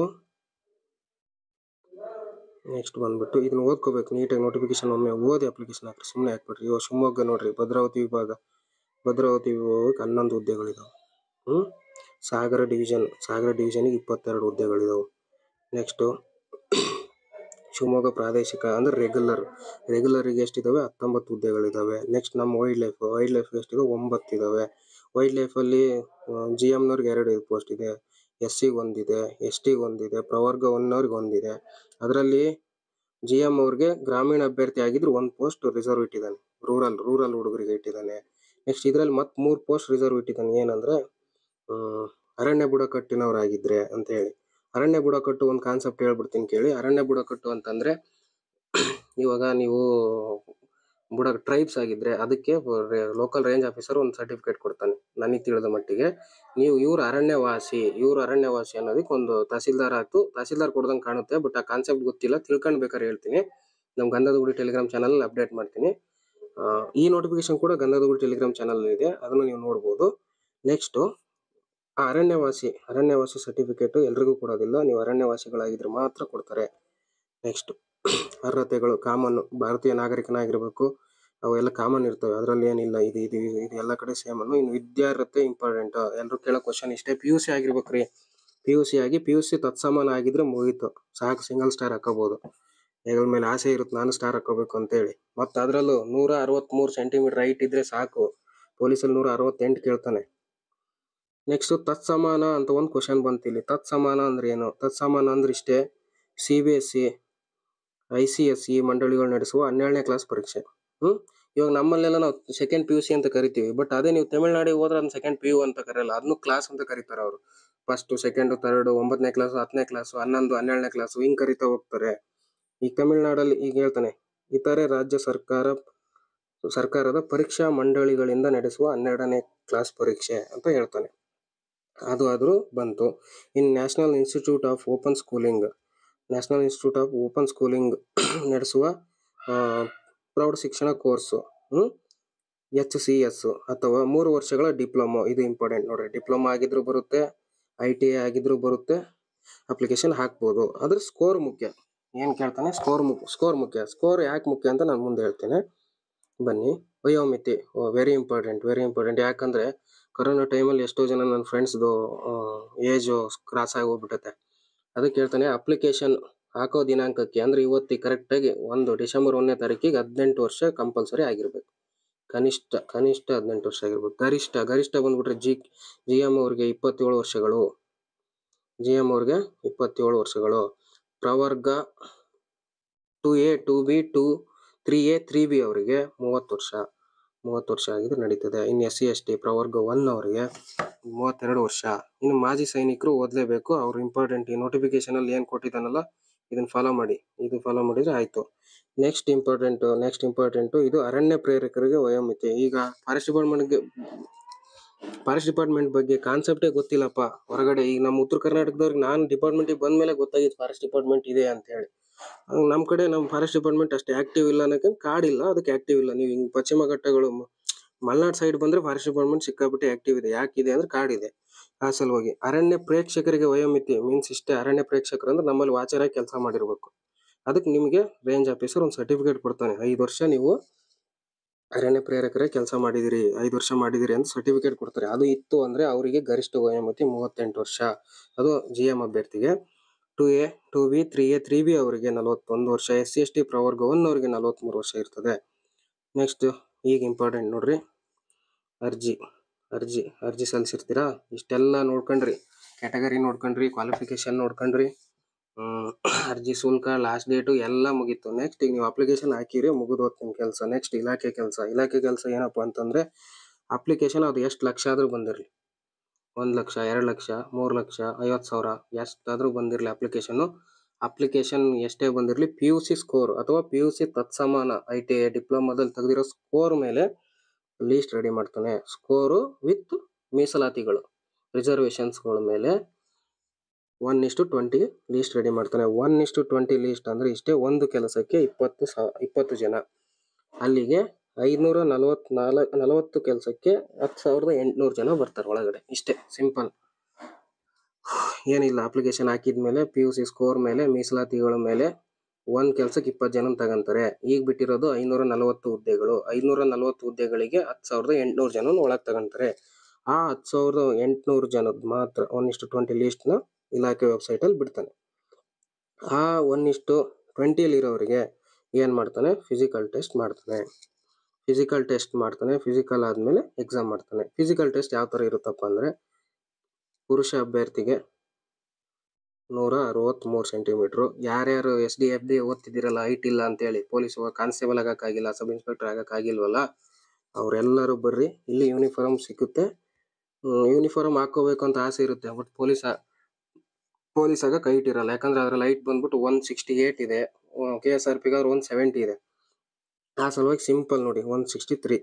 ನೆಕ್ಸ್ಟ್ ಬಂದ್ಬಿಟ್ಟು ಇದನ್ನ ಓದ್ಕೋಬೇಕು ನೀಟಾಗಿ ನೋಟಿಫಿಕೇಶನ್ ಒಮ್ಮೆ ಓದಿ ಅಪ್ಲಿಕೇಶನ್ ಹಾಕ್ರಿ ಸುಮ್ಮನೆ ಹಾಕ್ಬಿಟ್ರಿ ಇವಾಗ ಶಿವಮೊಗ್ಗ ನೋಡ್ರಿ ಭದ್ರಾವತಿ ವಿಭಾಗ ಭದ್ರಾವತಿ ವಿಭಾಗಕ್ಕೆ ಹನ್ನೊಂದು ಹುದ್ದೆಗಳಿದಾವೆ ಹ್ಞೂ ಸಾಗರ ಡಿವಿಷನ್ ಸಾಗರ ಡಿವಿಷನಿಗೆ ಇಪ್ಪತ್ತೆರಡು ಹುದ್ದೆಗಳಿದಾವೆ ನೆಕ್ಸ್ಟು ಶಿವಮೊಗ್ಗ ಪ್ರಾದೇಶಿಕ ಅಂದರೆ ರೆಗ್ಯುಲರ್ ರೆಗ್ಯುಲರಿಗೆ ಎಷ್ಟಿದ್ದಾವೆ ಹತ್ತೊಂಬತ್ತು ಹುದ್ದೆಗಳಿದ್ದಾವೆ ನೆಕ್ಸ್ಟ್ ನಮ್ಮ ವೈಲ್ಡ್ ಲೈಫ್ ವೈಲ್ಡ್ ಲೈಫ್ಗೆ ಎಷ್ಟಿದೆ ಒಂಬತ್ತು ಇದ್ದಾವೆ ವೈಲ್ಡ್ ಲೈಫಲ್ಲಿ ಜಿ ಎಮ್ನವ್ರಿಗೆ ಎರಡು ಪೋಸ್ಟ್ ಇದೆ ಎಸ್ ಸಿಗೆ ಒಂದಿದೆ ಎಸ್ ಒಂದಿದೆ ಪ್ರವರ್ಗ ಅವರಿಗೆ ಒಂದಿದೆ ಅದರಲ್ಲಿ ಜಿ ಎಮ್ ಅವ್ರಿಗೆ ಗ್ರಾಮೀಣ ಅಭ್ಯರ್ಥಿ ಆಗಿದ್ರು ಒಂದು ಪೋಸ್ಟ್ ರಿಸರ್ವ್ ಇಟ್ಟಿದ್ದಾನೆ ರೂರಲ್ ರೂರಲ್ ಹುಡುಗರಿಗೆ ಇಟ್ಟಿದ್ದಾನೆ ನೆಕ್ಸ್ಟ್ ಇದರಲ್ಲಿ ಮತ್ತೆ ಮೂರು ಪೋಸ್ಟ್ ರಿಸರ್ವ್ ಇಟ್ಟಿದ್ದಾನೆ ಏನಂದ್ರೆ ಅರಣ್ಯ ಆಗಿದ್ರೆ ಅಂತ ಹೇಳಿ ಅರಣ್ಯ ಬುಡಕಟ್ಟು ಒಂದು ಕಾನ್ಸೆಪ್ಟ್ ಹೇಳ್ಬಿಡ್ತೀನಿ ಕೇಳಿ ಅರಣ್ಯ ಬುಡಕಟ್ಟು ಅಂತಂದ್ರೆ ಇವಾಗ ನೀವು ಬುಡಕ್ ಟ್ರೈಬ್ಸ್ ಆಗಿದ್ರೆ ಅದಕ್ಕೆ ಲೋಕಲ್ ರೇಂಜ್ ಆಫೀಸರ್ ಒಂದು ಸರ್ಟಿಫಿಕೇಟ್ ಕೊಡ್ತಾನೆ ನನಗೆ ತಿಳಿದ ಮಟ್ಟಿಗೆ ನೀವು ಇವ್ರು ಅರಣ್ಯವಾಸಿ ಇವ್ರು ಅರಣ್ಯವಾಸಿ ಅನ್ನೋದಕ್ಕೆ ಒಂದು ತಹಸೀಲ್ದಾರ್ ಆಯ್ತು ತಹಸೀಲ್ದಾರ್ ಕೊಡ್ದಂಗೆ ಕಾಣುತ್ತೆ ಬಟ್ ಆ ಕಾನ್ಸೆಪ್ಟ್ ಗೊತ್ತಿಲ್ಲ ತಿಳ್ಕೊಂಡ್ಬೇಕಾದ್ರೆ ಬೇಕಾದ್ರೆ ಹೇಳ್ತೀನಿ ನಮ್ಮ ಗಂಧದಗುಡಿ ಟೆಲಿಗ್ರಾಮ್ ಚಾನಲ್ ಅಪ್ಡೇಟ್ ಮಾಡ್ತೀನಿ ಈ ನೋಟಿಫಿಕೇಶನ್ ಕೂಡ ಗಂಧದಗುಡಿ ಟೆಲಿಗ್ರಾಮ್ ಚಾನಲ್ ಇದೆ ಅದನ್ನು ನೀವು ನೋಡ್ಬೋದು ನೆಕ್ಸ್ಟು ಅರಣ್ಯವಾಸಿ ಅರಣ್ಯವಾಸಿ ಸರ್ಟಿಫಿಕೇಟು ಎಲ್ರಿಗೂ ಕೊಡೋದಿಲ್ಲ ನೀವು ಅರಣ್ಯವಾಸಿಗಳಾಗಿದ್ರೆ ಮಾತ್ರ ಕೊಡ್ತಾರೆ ನೆಕ್ಸ್ಟ್ ಅರ್ಹತೆಗಳು ಕಾಮನ್ ಭಾರತೀಯ ನಾಗರಿಕನಾಗಿರ್ಬೇಕು ಅವು ಎಲ್ಲ ಕಾಮನ್ ಇರ್ತವೆ ಅದರಲ್ಲಿ ಏನಿಲ್ಲ ಇದು ಇದು ಇದು ಎಲ್ಲ ಕಡೆ ಸೇಮ್ ಅನ್ನು ಇನ್ನು ವಿದ್ಯಾರ್ಹತೆ ಇಂಪಾರ್ಟೆಂಟ್ ಎಲ್ಲರೂ ಕೇಳೋ ಕ್ವಶನ್ ಇಷ್ಟೇ P U C re P U C ಆಗಿ ಪಿ ಯು ಸಿ ತತ್ಸಮಾನ ಆಗಿದ್ರೆ ಮುಗೀತು ಸಾಕು ಸಿಂಗಲ್ ಸ್ಟಾರ್ ಹಾಕೋಬಹುದು ಇದ್ರ ಮೇಲೆ ಆಸೆ ಇರುತ್ತೆ ನಾನು ಸ್ಟಾರ್ ಹಾಕೋಬೇಕು ಅಂತೇಳಿ ಮತ್ತೆ ಅದರಲ್ಲೂ ನೂರ ಮೂರು ಸೆಂಟಿಮೀಟರ್ ಹೈಟ್ ಇದ್ರೆ ಸಾಕು ಪೊಲೀಸಲ್ಲಿ ನೂರ ಅರವತ್ತೆಂಟು ಕೇಳ್ತಾನೆ ನೆಕ್ಸ್ಟ್ ತತ್ಸಮಾನ ಅಂತ ಒಂದು ಕ್ವಶನ್ ಬಂತಿಲ್ಲಿ ಇಲ್ಲಿ ತತ್ಸಮಾನ ಅಂದ್ರೆ ಏನು ತತ್ಸಮಾನ ಅಂದ್ರೆ ಇಷ್ಟೇ C B S C I C S E ಮಂಡಳಿಗಳು ನಡೆಸುವ ಹನ್ನೆರಡನೇ ಕ್ಲಾಸ್ ಪರೀಕ್ಷೆ ಹ್ಞೂ ಇವಾಗ ನಮ್ಮಲ್ಲೆಲ್ಲ ನಾವು ಸೆಕೆಂಡ್ ಪಿ ಯು ಸಿ ಅಂತ ಕರಿತೀವಿ ಬಟ್ ಅದೇ ನೀವು ತಮಿಳ್ನಾಡಿಗೆ ಹೋದ್ರೆ ಅದನ್ನ ಸೆಕೆಂಡ್ ಪಿ ಯು ಅಂತ ಕರೆಯಲ್ಲ ಅದನ್ನು ಕ್ಲಾಸ್ ಅಂತ ಕರೀತಾರೆ ಅವರು ಫಸ್ಟು ಸೆಕೆಂಡು ತರ್ಡು ಒಂಬತ್ತನೇ ಕ್ಲಾಸು ಹತ್ತನೇ ಕ್ಲಾಸು ಹನ್ನೊಂದು ಹನ್ನೆರಡನೇ ಕ್ಲಾಸು ಹಿಂಗೆ ಕರಿತಾ ಹೋಗ್ತಾರೆ ಈ ತಮಿಳ್ನಾಡಲ್ಲಿ ಈಗ ಹೇಳ್ತಾನೆ ಇತರೆ ರಾಜ್ಯ ಸರ್ಕಾರ ಸರ್ಕಾರದ ಪರೀಕ್ಷಾ ಮಂಡಳಿಗಳಿಂದ ನಡೆಸುವ ಹನ್ನೆರಡನೇ ಕ್ಲಾಸ್ ಪರೀಕ್ಷೆ ಅಂತ ಹೇಳ್ತಾನೆ ಅದು ಆದರೂ ಬಂತು in national institute of open schooling national institute of open schooling ನಡೆಸುವ ಪ್ರೌಢ ಶಿಕ್ಷಣ ಕೋರ್ಸು ಎಚ್ ಸಿ ಎಸ್ ಅಥವಾ ಮೂರು ವರ್ಷಗಳ ಡಿಪ್ಲೊಮೊ ಇದು ಇಂಪಾರ್ಟೆಂಟ್ ನೋಡ್ರಿ ಡಿಪ್ಲೊಮೊ ಆಗಿದ್ರು ಬರುತ್ತೆ ಐ ಟಿ ಐ ಆಗಿದ್ರು ಬರುತ್ತೆ ಅಪ್ಲಿಕೇಶನ್ ಹಾಕ್ಬೋದು ಅದ್ರ ಸ್ಕೋರ್ ಮುಖ್ಯ ಏನು ಕೇಳ್ತಾನೆ ಸ್ಕೋರ್ ಮುಖ್ಯ ಸ್ಕೋರ್ ಮುಖ್ಯ ಸ್ಕೋರ್ ಯಾಕೆ ಮುಖ್ಯ ಅಂತ ನಾನು ಮುಂದೆ ಹೇಳ್ತೇನೆ ಬನ್ನಿ ವಯೋಮಿತಿ ವೆರಿ ಇಂಪಾರ್ಟೆಂಟ್ ವೆರಿ ಇಂಪಾರ್ಟೆಂಟ್ ಯಾಕಂದರೆ ಕರೋನಾ ಟೈಮಲ್ಲಿ ಎಷ್ಟೋ ಜನ ನನ್ನ ಫ್ರೆಂಡ್ಸ್ದು ಏಜು ಕ್ರಾಸ್ ಆಗಿ ಹೋಗ್ಬಿಟ್ಟತೆ ಅದಕ್ಕೆ ಹೇಳ್ತಾನೆ ಅಪ್ಲಿಕೇಶನ್ ಹಾಕೋ ದಿನಾಂಕಕ್ಕೆ ಅಂದರೆ ಇವತ್ತಿಗೆ ಕರೆಕ್ಟಾಗಿ ಒಂದು ಡಿಸೆಂಬರ್ ಒಂದನೇ ತಾರೀಕಿಗೆ ಹದಿನೆಂಟು ವರ್ಷ ಕಂಪಲ್ಸರಿ ಆಗಿರಬೇಕು ಕನಿಷ್ಠ ಕನಿಷ್ಠ ಹದಿನೆಂಟು ವರ್ಷ ಆಗಿರ್ಬೇಕು ಗರಿಷ್ಠ ಗರಿಷ್ಠ ಬಂದ್ಬಿಟ್ರೆ ಜಿ ಜಿ ಎಮ್ ಅವ್ರಿಗೆ ಇಪ್ಪತ್ತೇಳು ವರ್ಷಗಳು ಜಿ ಎಮ್ ಅವ್ರಿಗೆ ಇಪ್ಪತ್ತೇಳು ವರ್ಷಗಳು ಪ್ರವರ್ಗ two A two B to three A three B ಅವರಿಗೆ ಮೂವತ್ತು ವರ್ಷ ಮೂವತ್ತು ವರ್ಷ ಆಗಿದೆ ನಡೀತದೆ ಇನ್ನು ಎಸ್ ಸಿ ಎಸ್ ಟಿ ಪ್ರವರ್ಗ ಒನ್ ಅವರಿಗೆ ಮೂವತ್ತೆರಡು ವರ್ಷ ಇನ್ನು ಮಾಜಿ ಸೈನಿಕರು ಓದಲೇಬೇಕು ಅವ್ರು ಇಂಪಾರ್ಟೆಂಟ್ ಈ ಅಲ್ಲಿ ಏನು ಕೊಟ್ಟಿದ್ದಾನಲ್ಲ ಇದನ್ನ ಫಾಲೋ ಮಾಡಿ ಇದು ಫಾಲೋ ಮಾಡಿದ್ರೆ ಆಯಿತು ನೆಕ್ಸ್ಟ್ ಇಂಪಾರ್ಟೆಂಟು ನೆಕ್ಸ್ಟ್ ಇಂಪಾರ್ಟೆಂಟು ಇದು ಅರಣ್ಯ ಪ್ರೇರಕರಿಗೆ ವಯೋಮಿತಿ ಈಗ ಫಾರೆಸ್ಟ್ ಡಿಪಾರ್ಟ್ಮೆಂಟ್ಗೆ ಫಾರೆಸ್ಟ್ ಡಿಪಾರ್ಟ್ಮೆಂಟ್ ಬಗ್ಗೆ ಕಾನ್ಸೆಪ್ಟೇ ಗೊತ್ತಿಲ್ಲಪ್ಪ ಹೊರಗಡೆ ಈಗ ನಮ್ಮ ಉತ್ತರ ಕರ್ನಾಟಕದವ್ರಿಗೆ ನಾನು ಡಿಪಾರ್ಟ್ಮೆಂಟಿಗೆ ಬಂದ ಮೇಲೆ ಗೊತ್ತಾಗಿತ್ತು ಫಾರೆಸ್ಟ್ ಡಿಪಾರ್ಟ್ಮೆಂಟ್ ಇದೆ ಅಂತ ಹೇಳಿ ನಮ್ಮ ಕಡೆ ನಮ್ಮ ಫಾರೆಸ್ಟ್ ಡಿಪಾರ್ಟ್ಮೆಂಟ್ ಅಷ್ಟೇ ಆಕ್ಟಿವ್ ಇಲ್ಲ ಅನ್ನೋಕೆ ಇಲ್ಲ ಅದಕ್ಕೆ ಆಕ್ಟಿವ್ ಇಲ್ಲ ನೀವು ಹಿಂಗ್ ಪಶ್ಚಿಮ ಘಟ್ಟಗಳು ಮಲ್ನಾಡ್ ಸೈಡ್ ಬಂದ್ರೆ ಫಾರೆಸ್ಟ್ ಡಿಪಾರ್ಟ್ಮೆಂಟ್ ಸಿಕ್ಕಾಪಟ್ಟೆ ಆಕ್ಟಿವ್ ಇದೆ ಯಾಕಿದೆ ಅಂದ್ರೆ ಇದೆ ಆ ಸಲುವಾಗಿ ಅರಣ್ಯ ಪ್ರೇಕ್ಷಕರಿಗೆ ವಯೋಮಿತಿ ಮೀನ್ಸ್ ಇಷ್ಟೇ ಅರಣ್ಯ ಪ್ರೇಕ್ಷಕರು ಅಂದ್ರೆ ನಮ್ಮಲ್ಲಿ ವಾಚರಾಗಿ ಕೆಲಸ ಮಾಡಿರ್ಬೇಕು ಅದಕ್ಕೆ ನಿಮಗೆ ರೇಂಜ್ ಆಫೀಸರ್ ಒಂದು ಸರ್ಟಿಫಿಕೇಟ್ ಕೊಡ್ತಾನೆ ಐದು ವರ್ಷ ನೀವು ಅರಣ್ಯ ಪ್ರೇರಕರೇ ಕೆಲಸ ಮಾಡಿದಿರಿ ಐದು ವರ್ಷ ಮಾಡಿದಿರಿ ಅಂತ ಸರ್ಟಿಫಿಕೇಟ್ ಕೊಡ್ತಾರೆ ಅದು ಇತ್ತು ಅಂದ್ರೆ ಅವರಿಗೆ ಗರಿಷ್ಠ ವಯೋಮಿತಿ ಮೂವತ್ತೆಂಟು ವರ್ಷ ಅದು ಜಿ ಎಂ ಅಭ್ಯರ್ಥಿಗೆ two A two B three A three B ಅವರಿಗೆ ನಲವತ್ತೊಂದು ವರ್ಷ ಎಸ್ ಸಿ ಎಸ್ ಟಿ ಪ್ರವರ್ಗವನ್ನು ಅವರಿಗೆ ನಲವತ್ತ್ಮೂರು ವರ್ಷ ಇರ್ತದೆ ನೆಕ್ಸ್ಟ್ ಈಗ ಇಂಪಾರ್ಟೆಂಟ್ ನೋಡ್ರಿ ಅರ್ಜಿ ಅರ್ಜಿ ಅರ್ಜಿ ಸಲ್ಲಿಸಿರ್ತೀರಾ ಇಷ್ಟೆಲ್ಲ ನೋಡ್ಕೊಂಡ್ರಿ ಕ್ಯಾಟಗರಿ ನೋಡ್ಕೊಂಡ್ರಿ ಕ್ವಾಲಿಫಿಕೇಶನ್ ನೋಡ್ಕೊಂಡ್ರಿ ಅರ್ಜಿ ಶುಲ್ಕ ಲಾಸ್ಟ್ ಡೇಟು ಎಲ್ಲ ಮುಗೀತು ನೆಕ್ಸ್ಟ್ ಈಗ ನೀವು ಅಪ್ಲಿಕೇಶನ್ ಹಾಕಿರಿ ಮುಗಿದೋತ್ ನಿಮ್ಮ ಕೆಲಸ ನೆಕ್ಸ್ಟ್ ಇಲಾಖೆ ಕೆಲಸ ಇಲಾಖೆ ಕೆಲಸ ಏನಪ್ಪ ಅಂತಂದರೆ ಅಪ್ಲಿಕೇಶನ್ ಅದು ಎಷ್ಟು ಲಕ್ಷ ಆದರೂ ಬಂದಿರಲಿ ಒಂದು ಲಕ್ಷ ಎರಡು ಲಕ್ಷ ಮೂರು ಲಕ್ಷ ಐವತ್ತು ಸಾವಿರ ಎಷ್ಟಾದರೂ ಬಂದಿರಲಿ ಅಪ್ಲಿಕೇಶನ್ನು ಅಪ್ಲಿಕೇಶನ್ ಎಷ್ಟೇ ಬಂದಿರಲಿ ಪಿ ಯು ಸಿ ಸ್ಕೋರ್ ಅಥವಾ ಪಿ ಯು ಸಿ ತತ್ಸಮಾನ ಐ ಟಿ ಐ ಡಿಪ್ಲೊಮಾದಲ್ಲಿ ತೆಗೆದಿರೋ ಸ್ಕೋರ್ ಮೇಲೆ ಲೀಸ್ಟ್ ರೆಡಿ ಮಾಡ್ತಾನೆ ಸ್ಕೋರು ವಿತ್ ಮೀಸಲಾತಿಗಳು ರಿಸರ್ವೇಷನ್ಸ್ಗಳ ಮೇಲೆ ಒನ್ ಇಷ್ಟು ಟ್ವೆಂಟಿ ಲೀಸ್ಟ್ ರೆಡಿ ಮಾಡ್ತಾನೆ ಒನ್ ಇಷ್ಟು ಟ್ವೆಂಟಿ ಲೀಸ್ಟ್ ಅಂದರೆ ಇಷ್ಟೇ ಒಂದು ಕೆಲಸಕ್ಕೆ ಇಪ್ಪತ್ತು ಸಾ ಇಪ್ಪತ್ತು ಜನ ಅಲ್ಲಿಗೆ ಐದುನೂರ ನಲವತ್ ನಾಲ್ಕು ನಲವತ್ತು ಕೆಲಸಕ್ಕೆ ಹತ್ತು ಸಾವಿರದ ಎಂಟುನೂರು ಜನ ಬರ್ತಾರೆ ಒಳಗಡೆ ಇಷ್ಟೇ ಸಿಂಪಲ್ ಏನಿಲ್ಲ ಅಪ್ಲಿಕೇಶನ್ ಹಾಕಿದ ಮೇಲೆ ಪಿ ಯು ಸಿ ಸ್ಕೋರ್ ಮೇಲೆ ಮೀಸಲಾತಿಗಳ ಮೇಲೆ ಒಂದು ಕೆಲ್ಸಕ್ಕೆ ಇಪ್ಪತ್ತು ಜನ ತಗೊಂತಾರೆ ಈಗ ಬಿಟ್ಟಿರೋದು ಐನೂರ ನಲವತ್ತು ಹುದ್ದೆಗಳು ಐನೂರ ನಲವತ್ತು ಹುದ್ದೆಗಳಿಗೆ ಹತ್ತು ಸಾವಿರದ ಎಂಟುನೂರು ಜನ ಒಳಗೆ ತಗೊಂತಾರೆ ಆ ಹತ್ತು ಸಾವಿರದ ಎಂಟುನೂರು ಜನದ ಮಾತ್ರ ಒಂದಿಷ್ಟು ಟ್ವೆಂಟಿ ಲೀಸ್ಟ್ನ ಇಲಾಖೆ ವೆಬ್ಸೈಟಲ್ಲಿ ಬಿಡ್ತಾನೆ ಆ ಒಂದಿಷ್ಟು ಟ್ವೆಂಟಿಯಲ್ಲಿರೋರಿಗೆ ಏನು ಮಾಡ್ತಾನೆ ಫಿಸಿಕಲ್ ಟೆಸ್ಟ್ ಮಾಡ್ತಾನೆ ಫಿಸಿಕಲ್ ಟೆಸ್ಟ್ ಮಾಡ್ತಾನೆ ಫಿಸಿಕಲ್ ಆದ್ಮೇಲೆ ಎಕ್ಸಾಮ್ ಮಾಡ್ತಾನೆ ಫಿಸಿಕಲ್ ಟೆಸ್ಟ್ ಯಾವ ಥರ ಇರುತ್ತಪ್ಪ ಅಂದರೆ ಪುರುಷ ಅಭ್ಯರ್ಥಿಗೆ ನೂರ ಅರವತ್ತ್ಮೂರು ಸೆಂಟಿಮೀಟ್ರು ಯಾರ್ಯಾರು ಎಸ್ ಡಿ ಎಫ್ ಡಿ ಓದ್ತಿದ್ದೀರಲ್ಲ ಹೈಟ್ ಇಲ್ಲ ಅಂತೇಳಿ ಪೊಲೀಸ್ ಕಾನ್ಸ್ಟೇಬಲ್ ಆಗೋಕ್ಕಾಗಿಲ್ಲ ಸಬ್ ಇನ್ಸ್ಪೆಕ್ಟರ್ ಆಗೋಕ್ಕಾಗಿಲ್ವಲ್ಲ ಅವರೆಲ್ಲರೂ ಬರ್ರಿ ಇಲ್ಲಿ ಯೂನಿಫಾರ್ಮ್ ಸಿಗುತ್ತೆ ಯೂನಿಫಾರ್ಮ್ ಹಾಕೋಬೇಕು ಅಂತ ಆಸೆ ಇರುತ್ತೆ ಬಟ್ ಪೊಲೀಸ್ ಪೊಲೀಸ್ ಆಗ ಹೈಟ್ ಇರಲ್ಲ ಯಾಕಂದರೆ ಅದರಲ್ಲಿ ಹೈಟ್ ಬಂದ್ಬಿಟ್ಟು ಒನ್ ಸಿಕ್ಸ್ಟಿ ಏಟ್ ಇದೆ ಕೆ ಎಸ್ ಆರ್ ಪಿಗಾದ್ರೆ ಒನ್ ಸೆವೆಂಟಿ ಇದೆ ಆ ಸಲುವಾಗಿ ಸಿಂಪಲ್ ನೋಡಿ ಒನ್ ಸಿಕ್ಸ್ಟಿ ತ್ರೀ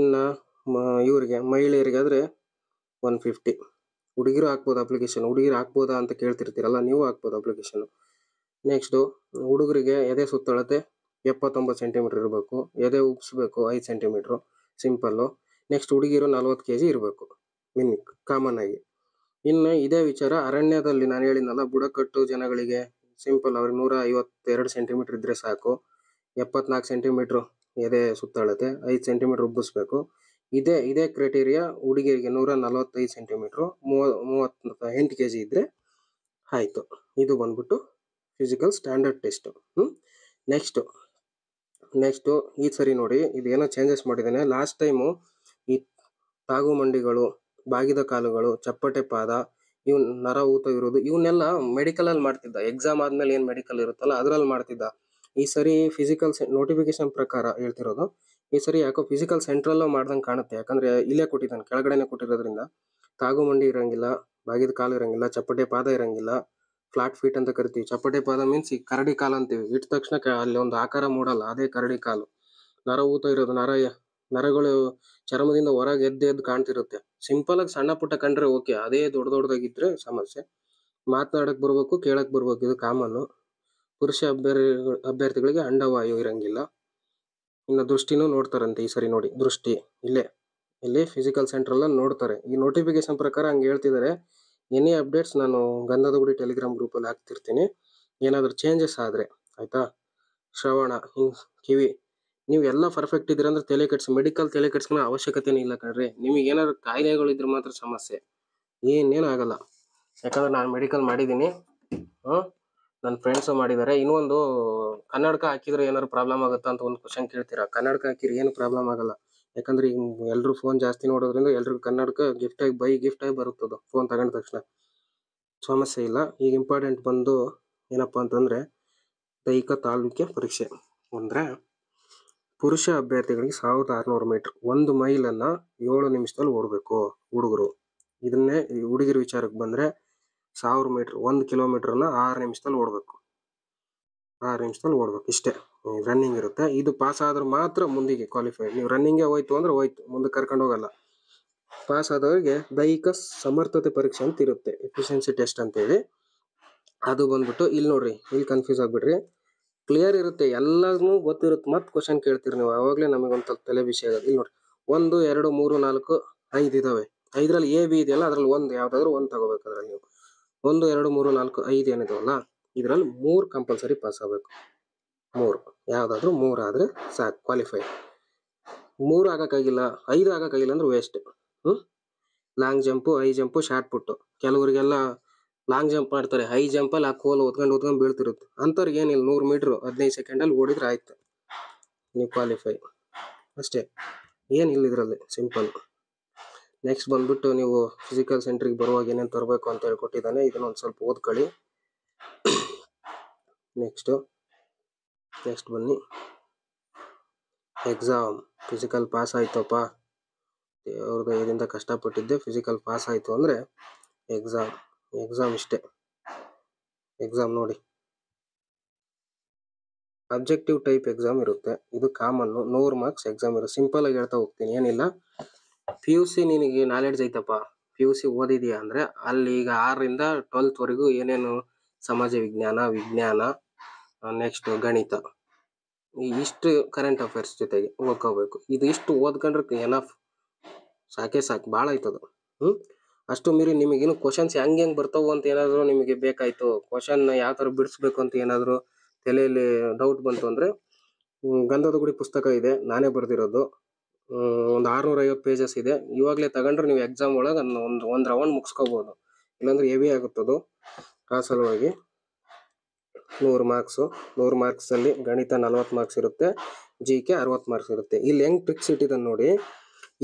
ಇನ್ನು ಮ ಇವರಿಗೆ ಆದರೆ ಒನ್ ಫಿಫ್ಟಿ ಹುಡುಗಿರು ಹಾಕ್ಬೋದು ಅಪ್ಲಿಕೇಶನ್ ಹುಡುಗಿರು ಹಾಕ್ಬೋದಾ ಅಂತ ಕೇಳ್ತಿರ್ತೀರಲ್ಲ ನೀವು ಹಾಕ್ಬೋದು ಅಪ್ಲಿಕೇಶನ್ ನೆಕ್ಸ್ಟು ಹುಡುಗರಿಗೆ ಎದೆ ಸುತ್ತಳತೆ ಎಪ್ಪತ್ತೊಂಬತ್ತು ಸೆಂಟಿಮೀಟ್ರ್ ಇರಬೇಕು ಎದೆ ಉಪ್ಸಬೇಕು ಐದು ಸೆಂಟಿಮೀಟ್ರು ಸಿಂಪಲ್ಲು ನೆಕ್ಸ್ಟ್ ಹುಡುಗಿರು ನಲ್ವತ್ತು ಕೆ ಜಿ ಇರಬೇಕು ಮಿನ್ ಕಾಮನ್ ಆಗಿ ಇನ್ನು ಇದೇ ವಿಚಾರ ಅರಣ್ಯದಲ್ಲಿ ನಾನು ಹೇಳಿದ್ನಲ್ಲ ಬುಡಕಟ್ಟು ಜನಗಳಿಗೆ ಸಿಂಪಲ್ ಅವ್ರಿಗೆ ನೂರ ಐವತ್ತೆರಡು ಸೆಂಟಿಮೀಟ್ರ್ ಇದ್ದರೆ ಸಾಕು ಎಪ್ಪತ್ನಾಲ್ಕು ಸೆಂಟಿಮೀಟ್ರು ಎದೆ ಸುತ್ತಾಳುತ್ತೆ ಐದು ಸೆಂಟಿಮೀಟ್ರ್ ಉಬ್ಬಿಸ್ಬೇಕು ಇದೇ ಇದೇ ಕ್ರೈಟೀರಿಯಾ ಹುಡುಗಿಯರಿಗೆ ನೂರ ನಲವತ್ತೈದು ಸೆಂಟಿಮೀಟ್ರು ಮೂವ ಮೂವತ್ತ ಎಂಟು ಕೆ ಜಿ ಇದ್ದರೆ ಆಯಿತು ಇದು ಬಂದ್ಬಿಟ್ಟು ಫಿಸಿಕಲ್ ಸ್ಟ್ಯಾಂಡರ್ಡ್ ಟೆಸ್ಟು ಹ್ಞೂ ನೆಕ್ಸ್ಟು ನೆಕ್ಸ್ಟು ಈ ಸರಿ ನೋಡಿ ಇದೇನೋ ಚೇಂಜಸ್ ಮಾಡಿದ್ದೇನೆ ಲಾಸ್ಟ್ ಟೈಮು ಈ ತಾಗು ಮಂಡಿಗಳು ಬಾಗಿದ ಕಾಲುಗಳು ಚಪ್ಪಟೆ ಪಾದ ಇವ್ನ ನರ ಊತ ಇರೋದು ಇವನ್ನೆಲ್ಲ ಮೆಡಿಕಲಲ್ಲಿ ಮಾಡ್ತಿದ್ದ ಎಕ್ಸಾಮ್ ಆದಮೇಲೆ ಏನು ಮೆಡಿಕಲ್ ಇರುತ್ತಲ್ಲ ಅದರಲ್ಲಿ ಮಾಡ್ತಿದ್ದ ಈ ಸರಿ ಫಿಸಿಕಲ್ ನೋಟಿಫಿಕೇಶನ್ ಪ್ರಕಾರ ಹೇಳ್ತಿರೋದು ಈ ಸರಿ ಯಾಕೋ ಫಿಸಿಕಲ್ ಸೆಂಟ್ರಲ್ಲೂ ಮಾಡ್ದಂಗೆ ಕಾಣುತ್ತೆ ಯಾಕಂದ್ರೆ ಇಲ್ಲೇ ಕೊಟ್ಟಿದ್ದಾನೆ ಕೆಳಗಡೆನೆ ಕೊಟ್ಟಿರೋದ್ರಿಂದ ತಾಗು ಮಂಡಿ ಇರಂಗಿಲ್ಲ ಬಾಗಿದ ಕಾಲು ಇರಂಗಿಲ್ಲ ಚಪ್ಪಟೆ ಪಾದ ಇರಂಗಿಲ್ಲ ಫ್ಲಾಟ್ ಫೀಟ್ ಅಂತ ಕರಿತೀವಿ ಚಪ್ಪಟೆ ಪಾದ ಮೀನ್ಸ್ ಈ ಕರಡಿ ಕಾಲು ಅಂತೀವಿ ಇಟ್ಟ ತಕ್ಷಣ ಅಲ್ಲಿ ಒಂದು ಆಕಾರ ಮೂಡಲ್ಲ ಅದೇ ಕರಡಿ ಕಾಲು ನರ ಊತ ಇರೋದು ನರ ನರಗಳು ಚರ್ಮದಿಂದ ಹೊರಗೆ ಎದ್ದು ಎದ್ದು ಕಾಣ್ತಿರುತ್ತೆ ಸಿಂಪಲ್ ಆಗಿ ಸಣ್ಣ ಪುಟ್ಟ ಕಂಡ್ರೆ ಓಕೆ ಅದೇ ದೊಡ್ಡ ದೊಡ್ಡದಾಗಿದ್ರೆ ಸಮಸ್ಯೆ ಮಾತನಾಡಕ್ ಬರ್ಬೇಕು ಕೇಳಕ್ ಬರ್ಬೇಕು ಇದು ಕಾಮನ್ನು ಪುರುಷ ಅಭ್ಯರ್ ಅಭ್ಯರ್ಥಿಗಳಿಗೆ ಅಂಡವಾಯು ಇರಂಗಿಲ್ಲ ಇನ್ನು ದೃಷ್ಟಿನೂ ನೋಡ್ತಾರಂತೆ ಈ ಸರಿ ನೋಡಿ ದೃಷ್ಟಿ ಇಲ್ಲೇ ಇಲ್ಲಿ ಫಿಸಿಕಲ್ ಸೆಂಟ್ರಲ್ಲ ನೋಡ್ತಾರೆ ಈ ನೋಟಿಫಿಕೇಶನ್ ಪ್ರಕಾರ ಹಂಗೆ ಹೇಳ್ತಿದ್ದಾರೆ ಎನಿ ಅಪ್ಡೇಟ್ಸ್ ನಾನು ಗಂಧದ ಗುಡಿ ಟೆಲಿಗ್ರಾಮ್ ಗ್ರೂಪಲ್ಲಿ ಹಾಕ್ತಿರ್ತೀನಿ ಏನಾದರೂ ಚೇಂಜಸ್ ಆದರೆ ಆಯಿತಾ ಶ್ರವಣ ಹಿಂಗೆ ಕಿವಿ ನೀವು ಎಲ್ಲ ಪರ್ಫೆಕ್ಟ್ ಇದ್ರೆ ಅಂದ್ರೆ ತಲೆ ಕೆಡ್ಸಿ ಮೆಡಿಕಲ್ ತಲೆ ಕೆಡ್ಸ್ಕೊಳೋ ಅವಶ್ಯಕತೆನೇ ಇಲ್ಲ ಕಣ್ರಿ ನಿಮಗೆ ಏನಾದ್ರು ಕಾಯಿಲೆಗಳು ಇದ್ರೆ ಮಾತ್ರ ಸಮಸ್ಯೆ ಏನೇನು ಆಗಲ್ಲ ಯಾಕಂದ್ರೆ ನಾನು ಮೆಡಿಕಲ್ ಮಾಡಿದ್ದೀನಿ ಹಾಂ ನನ್ನ ಫ್ರೆಂಡ್ಸು ಮಾಡಿದ್ದಾರೆ ಇನ್ನೊಂದು ಕನ್ನಡಕ ಹಾಕಿದ್ರೆ ಏನಾದ್ರು ಪ್ರಾಬ್ಲಮ್ ಆಗುತ್ತಾ ಅಂತ ಒಂದು ಕ್ವಶನ್ ಕೇಳ್ತೀರಾ ಕನ್ನಡಕ ಹಾಕಿದ್ರೆ ಏನು ಪ್ರಾಬ್ಲಮ್ ಆಗಲ್ಲ ಯಾಕಂದ್ರೆ ಈಗ ಎಲ್ಲರೂ ಫೋನ್ ಜಾಸ್ತಿ ನೋಡೋದ್ರಿಂದ ಎಲ್ರಿಗೂ ಕನ್ನಡಕ ಗಿಫ್ಟಾಗಿ ಬೈ ಗಿಫ್ಟ್ ಆಗಿ ಬರುತ್ತದು ಫೋನ್ ತಗೊಂಡ ತಕ್ಷಣ ಸಮಸ್ಯೆ ಇಲ್ಲ ಈಗ ಇಂಪಾರ್ಟೆಂಟ್ ಬಂದು ಏನಪ್ಪ ಅಂತಂದರೆ ದೈಹಿಕ ತಾಲೂಕಿಯ ಪರೀಕ್ಷೆ ಅಂದರೆ ಪುರುಷ ಅಭ್ಯರ್ಥಿಗಳಿಗೆ ಸಾವಿರದ ಆರುನೂರು ಮೀಟ್ರ್ ಒಂದು ಮೈಲನ್ನು ಏಳು ನಿಮಿಷದಲ್ಲಿ ಓಡಬೇಕು ಹುಡುಗರು ಇದನ್ನೇ ಹುಡುಗಿರ ವಿಚಾರಕ್ಕೆ ಬಂದರೆ ಸಾವಿರ ಮೀಟ್ರ್ ಒಂದು ಕಿಲೋಮೀಟ್ರನ್ನ ಆರು ನಿಮಿಷದಲ್ಲಿ ಓಡಬೇಕು ಆರು ನಿಮಿಷದಲ್ಲಿ ಓಡಬೇಕು ಇಷ್ಟೇ ರನ್ನಿಂಗ್ ಇರುತ್ತೆ ಇದು ಪಾಸ್ ಆದ್ರೆ ಮಾತ್ರ ಮುಂದಿಗೆ ಕ್ವಾಲಿಫೈ ನೀವು ರನ್ನಿಂಗೇ ಹೋಯ್ತು ಅಂದ್ರೆ ಹೋಯ್ತು ಮುಂದೆ ಕರ್ಕೊಂಡು ಹೋಗಲ್ಲ ಪಾಸ್ ಆದವರಿಗೆ ದೈಹಿಕ ಸಮರ್ಥತೆ ಪರೀಕ್ಷೆ ಅಂತ ಇರುತ್ತೆ ಎಫಿಷಿಯನ್ಸಿ ಟೆಸ್ಟ್ ಅಂತೇಳಿ ಅದು ಬಂದ್ಬಿಟ್ಟು ಇಲ್ಲಿ ನೋಡ್ರಿ ಇಲ್ಲಿ ಕನ್ಫ್ಯೂಸ್ ಆಗ್ಬಿಡ್ರಿ ಕ್ಲಿಯರ್ ಇರುತ್ತೆ ಎಲ್ಲಾನು ಗೊತ್ತಿರುತ್ತೆ ಮತ್ತೆ ಕ್ವಶನ್ ಕೇಳ್ತೀರಿ ನೀವು ಆವಾಗಲೇ ನಮಗೊಂದು ಸ್ವಲ್ಪ ತಲೆ ವಿಷಯ ಆಗೋದು ಇಲ್ಲಿ ನೋಡ್ರಿ ಒಂದು ಎರಡು ಮೂರು ನಾಲ್ಕು ಐದು ಇದಾವೆ ಐದರಲ್ಲಿ ಎ ಬಿ ಇದೆಯಲ್ಲ ಅದ್ರಲ್ಲಿ ಒಂದು ಯಾವ್ದಾದ್ರು ಒಂದು ತಗೋಬೇಕು ನೀವು ಒಂದು ಎರಡು ಮೂರು ನಾಲ್ಕು ಐದು ಏನಿದಾವಲ್ಲ ಇದರಲ್ಲಿ ಮೂರು ಕಂಪಲ್ಸರಿ ಪಾಸ್ ಆಗಬೇಕು ಮೂರು ಯಾವುದಾದ್ರೂ ಮೂರು ಆದರೆ ಸಾಕು ಕ್ವಾಲಿಫೈ ಮೂರು ಆಗೋಕ್ಕಾಗಿಲ್ಲ ಐದು ಆಗೋಕ್ಕಾಗಿಲ್ಲ ಅಂದ್ರೆ ವೇಸ್ಟ್ ಹ್ಞೂ long jump high jump shot put ಕೆಲವರಿಗೆಲ್ಲ ಲಾಂಗ್ ಜಂಪ್ ಮಾಡ್ತಾರೆ ಹೈ ಜಂಪಲ್ಲಿ ಆ ಕೋಲು ಓದ್ಕೊಂಡು ಓದ್ಕೊಂಡು ಬೀಳ್ತಿರುತ್ತೆ ಅಂಥವ್ರಿಗೆ ಏನಿಲ್ಲ ನೂರು ಮೀಟ್ರ್ ಹದಿನೈದು ಸೆಕೆಂಡಲ್ಲಿ ಓಡಿದ್ರೆ ಆಯ್ತು ನೀವು ಕ್ವಾಲಿಫೈ ಅಷ್ಟೇ ಏನಿಲ್ಲ ಇದರಲ್ಲಿ ಸಿಂಪಲ್ ನೆಕ್ಸ್ಟ್ ಬಂದ್ಬಿಟ್ಟು ನೀವು ಫಿಸಿಕಲ್ ಸೆಂಟ್ರಿಗೆ ಬರುವಾಗ ಏನೇನು ತರಬೇಕು ಅಂತ ಹೇಳ್ಕೊಟ್ಟಿದ್ದಾನೆ ಇದನ್ನ ಒಂದು ಸ್ವಲ್ಪ ಓದ್ಕೊಳ್ಳಿ ನೆಕ್ಸ್ಟು ನೆಕ್ಸ್ಟ್ ಬನ್ನಿ ಎಕ್ಸಾಮ್ ಫಿಸಿಕಲ್ ಪಾಸ್ ಆಯ್ತಪ್ಪ ಅವ್ರದ್ದು ಇದರಿಂದ ಕಷ್ಟಪಟ್ಟಿದ್ದೆ ಫಿಸಿಕಲ್ ಪಾಸ್ ಆಯಿತು ಅಂದರೆ ಎಕ್ಸಾಮ್ ಎಕ್ಸಾಮ್ ಇಷ್ಟೇ ಎಕ್ಸಾಮ್ ನೋಡಿ ಅಬ್ಜೆಕ್ಟಿವ್ ಟೈಪ್ ಎಕ್ಸಾಮ್ ಇರುತ್ತೆ ಇದು ಕಾಮನ್ನು ನೂರು ಮಾರ್ಕ್ಸ್ ಎಕ್ಸಾಮ್ ಇರುತ್ತೆ ಸಿಂಪಲ್ ಆಗಿ ಹೇಳ್ತಾ ಹೋಗ್ತೀನಿ ಏನಿಲ್ಲ ಪಿ ಯು ಸಿ ನಿನಗೆ ನಾಲೆಡ್ಜ್ ಐತಪ್ಪ ಪಿ ಯು ಸಿ ಓದಿದೀಯ ಅಂದ್ರೆ ಅಲ್ಲಿ ಈಗ ಆರರಿಂದ ಟ್ವೆಲ್ತ್ವರೆಗೂ ವರೆಗೂ ಏನೇನು ಸಮಾಜ ವಿಜ್ಞಾನ ವಿಜ್ಞಾನ ನೆಕ್ಸ್ಟ್ ಗಣಿತ ಇಷ್ಟು ಕರೆಂಟ್ ಅಫೇರ್ಸ್ ಜೊತೆಗೆ ಓದ್ಕೋಬೇಕು ಇದು ಇಷ್ಟು ಓದ್ಕೊಂಡ್ರೆ ಎನಫ್ ಸಾಕೆ ಸಾಕು ಭಾಳ ಆಯ್ತದ ಹ್ಞೂ ಅಷ್ಟು ಮೀರಿ ನಿಮಗಿನ್ನು ಕ್ವಶನ್ಸ್ ಹೆಂಗೆ ಹೆಂಗೆ ಬರ್ತಾವು ಅಂತ ಏನಾದರೂ ನಿಮಗೆ ಬೇಕಾಯಿತು ಕ್ವಶನ್ ಯಾವ ಥರ ಬಿಡಿಸ್ಬೇಕು ಅಂತ ಏನಾದರೂ ತಲೆಯಲ್ಲಿ ಡೌಟ್ ಬಂತು ಅಂದರೆ ಗಂಧದ ಗುಡಿ ಪುಸ್ತಕ ಇದೆ ನಾನೇ ಬರೆದಿರೋದು ಒಂದು ಐವತ್ತು ಪೇಜಸ್ ಇದೆ ಇವಾಗಲೇ ತಗೊಂಡ್ರೆ ನೀವು ಎಕ್ಸಾಮ್ ಒಳಗೆ ಅದನ್ನ ಒಂದು ಒಂದು ರೌಂಡ್ ಮುಗಿಸ್ಕೋಬೋದು ಇಲ್ಲಾಂದ್ರೆ ಹೆವಿ ಅದು ಆ ಸಲುವಾಗಿ ನೂರು ಮಾರ್ಕ್ಸು ನೂರು ಮಾರ್ಕ್ಸಲ್ಲಿ ಗಣಿತ ನಲ್ವತ್ತು ಮಾರ್ಕ್ಸ್ ಇರುತ್ತೆ ಜಿ ಕೆ ಅರವತ್ತು ಮಾರ್ಕ್ಸ್ ಇರುತ್ತೆ ಇಲ್ಲಿ ಹೆಂಗೆ ಟ್ರಿಕ್ಸ್ ಇಟ್ಟಿದ್ದಾನೆ ನೋಡಿ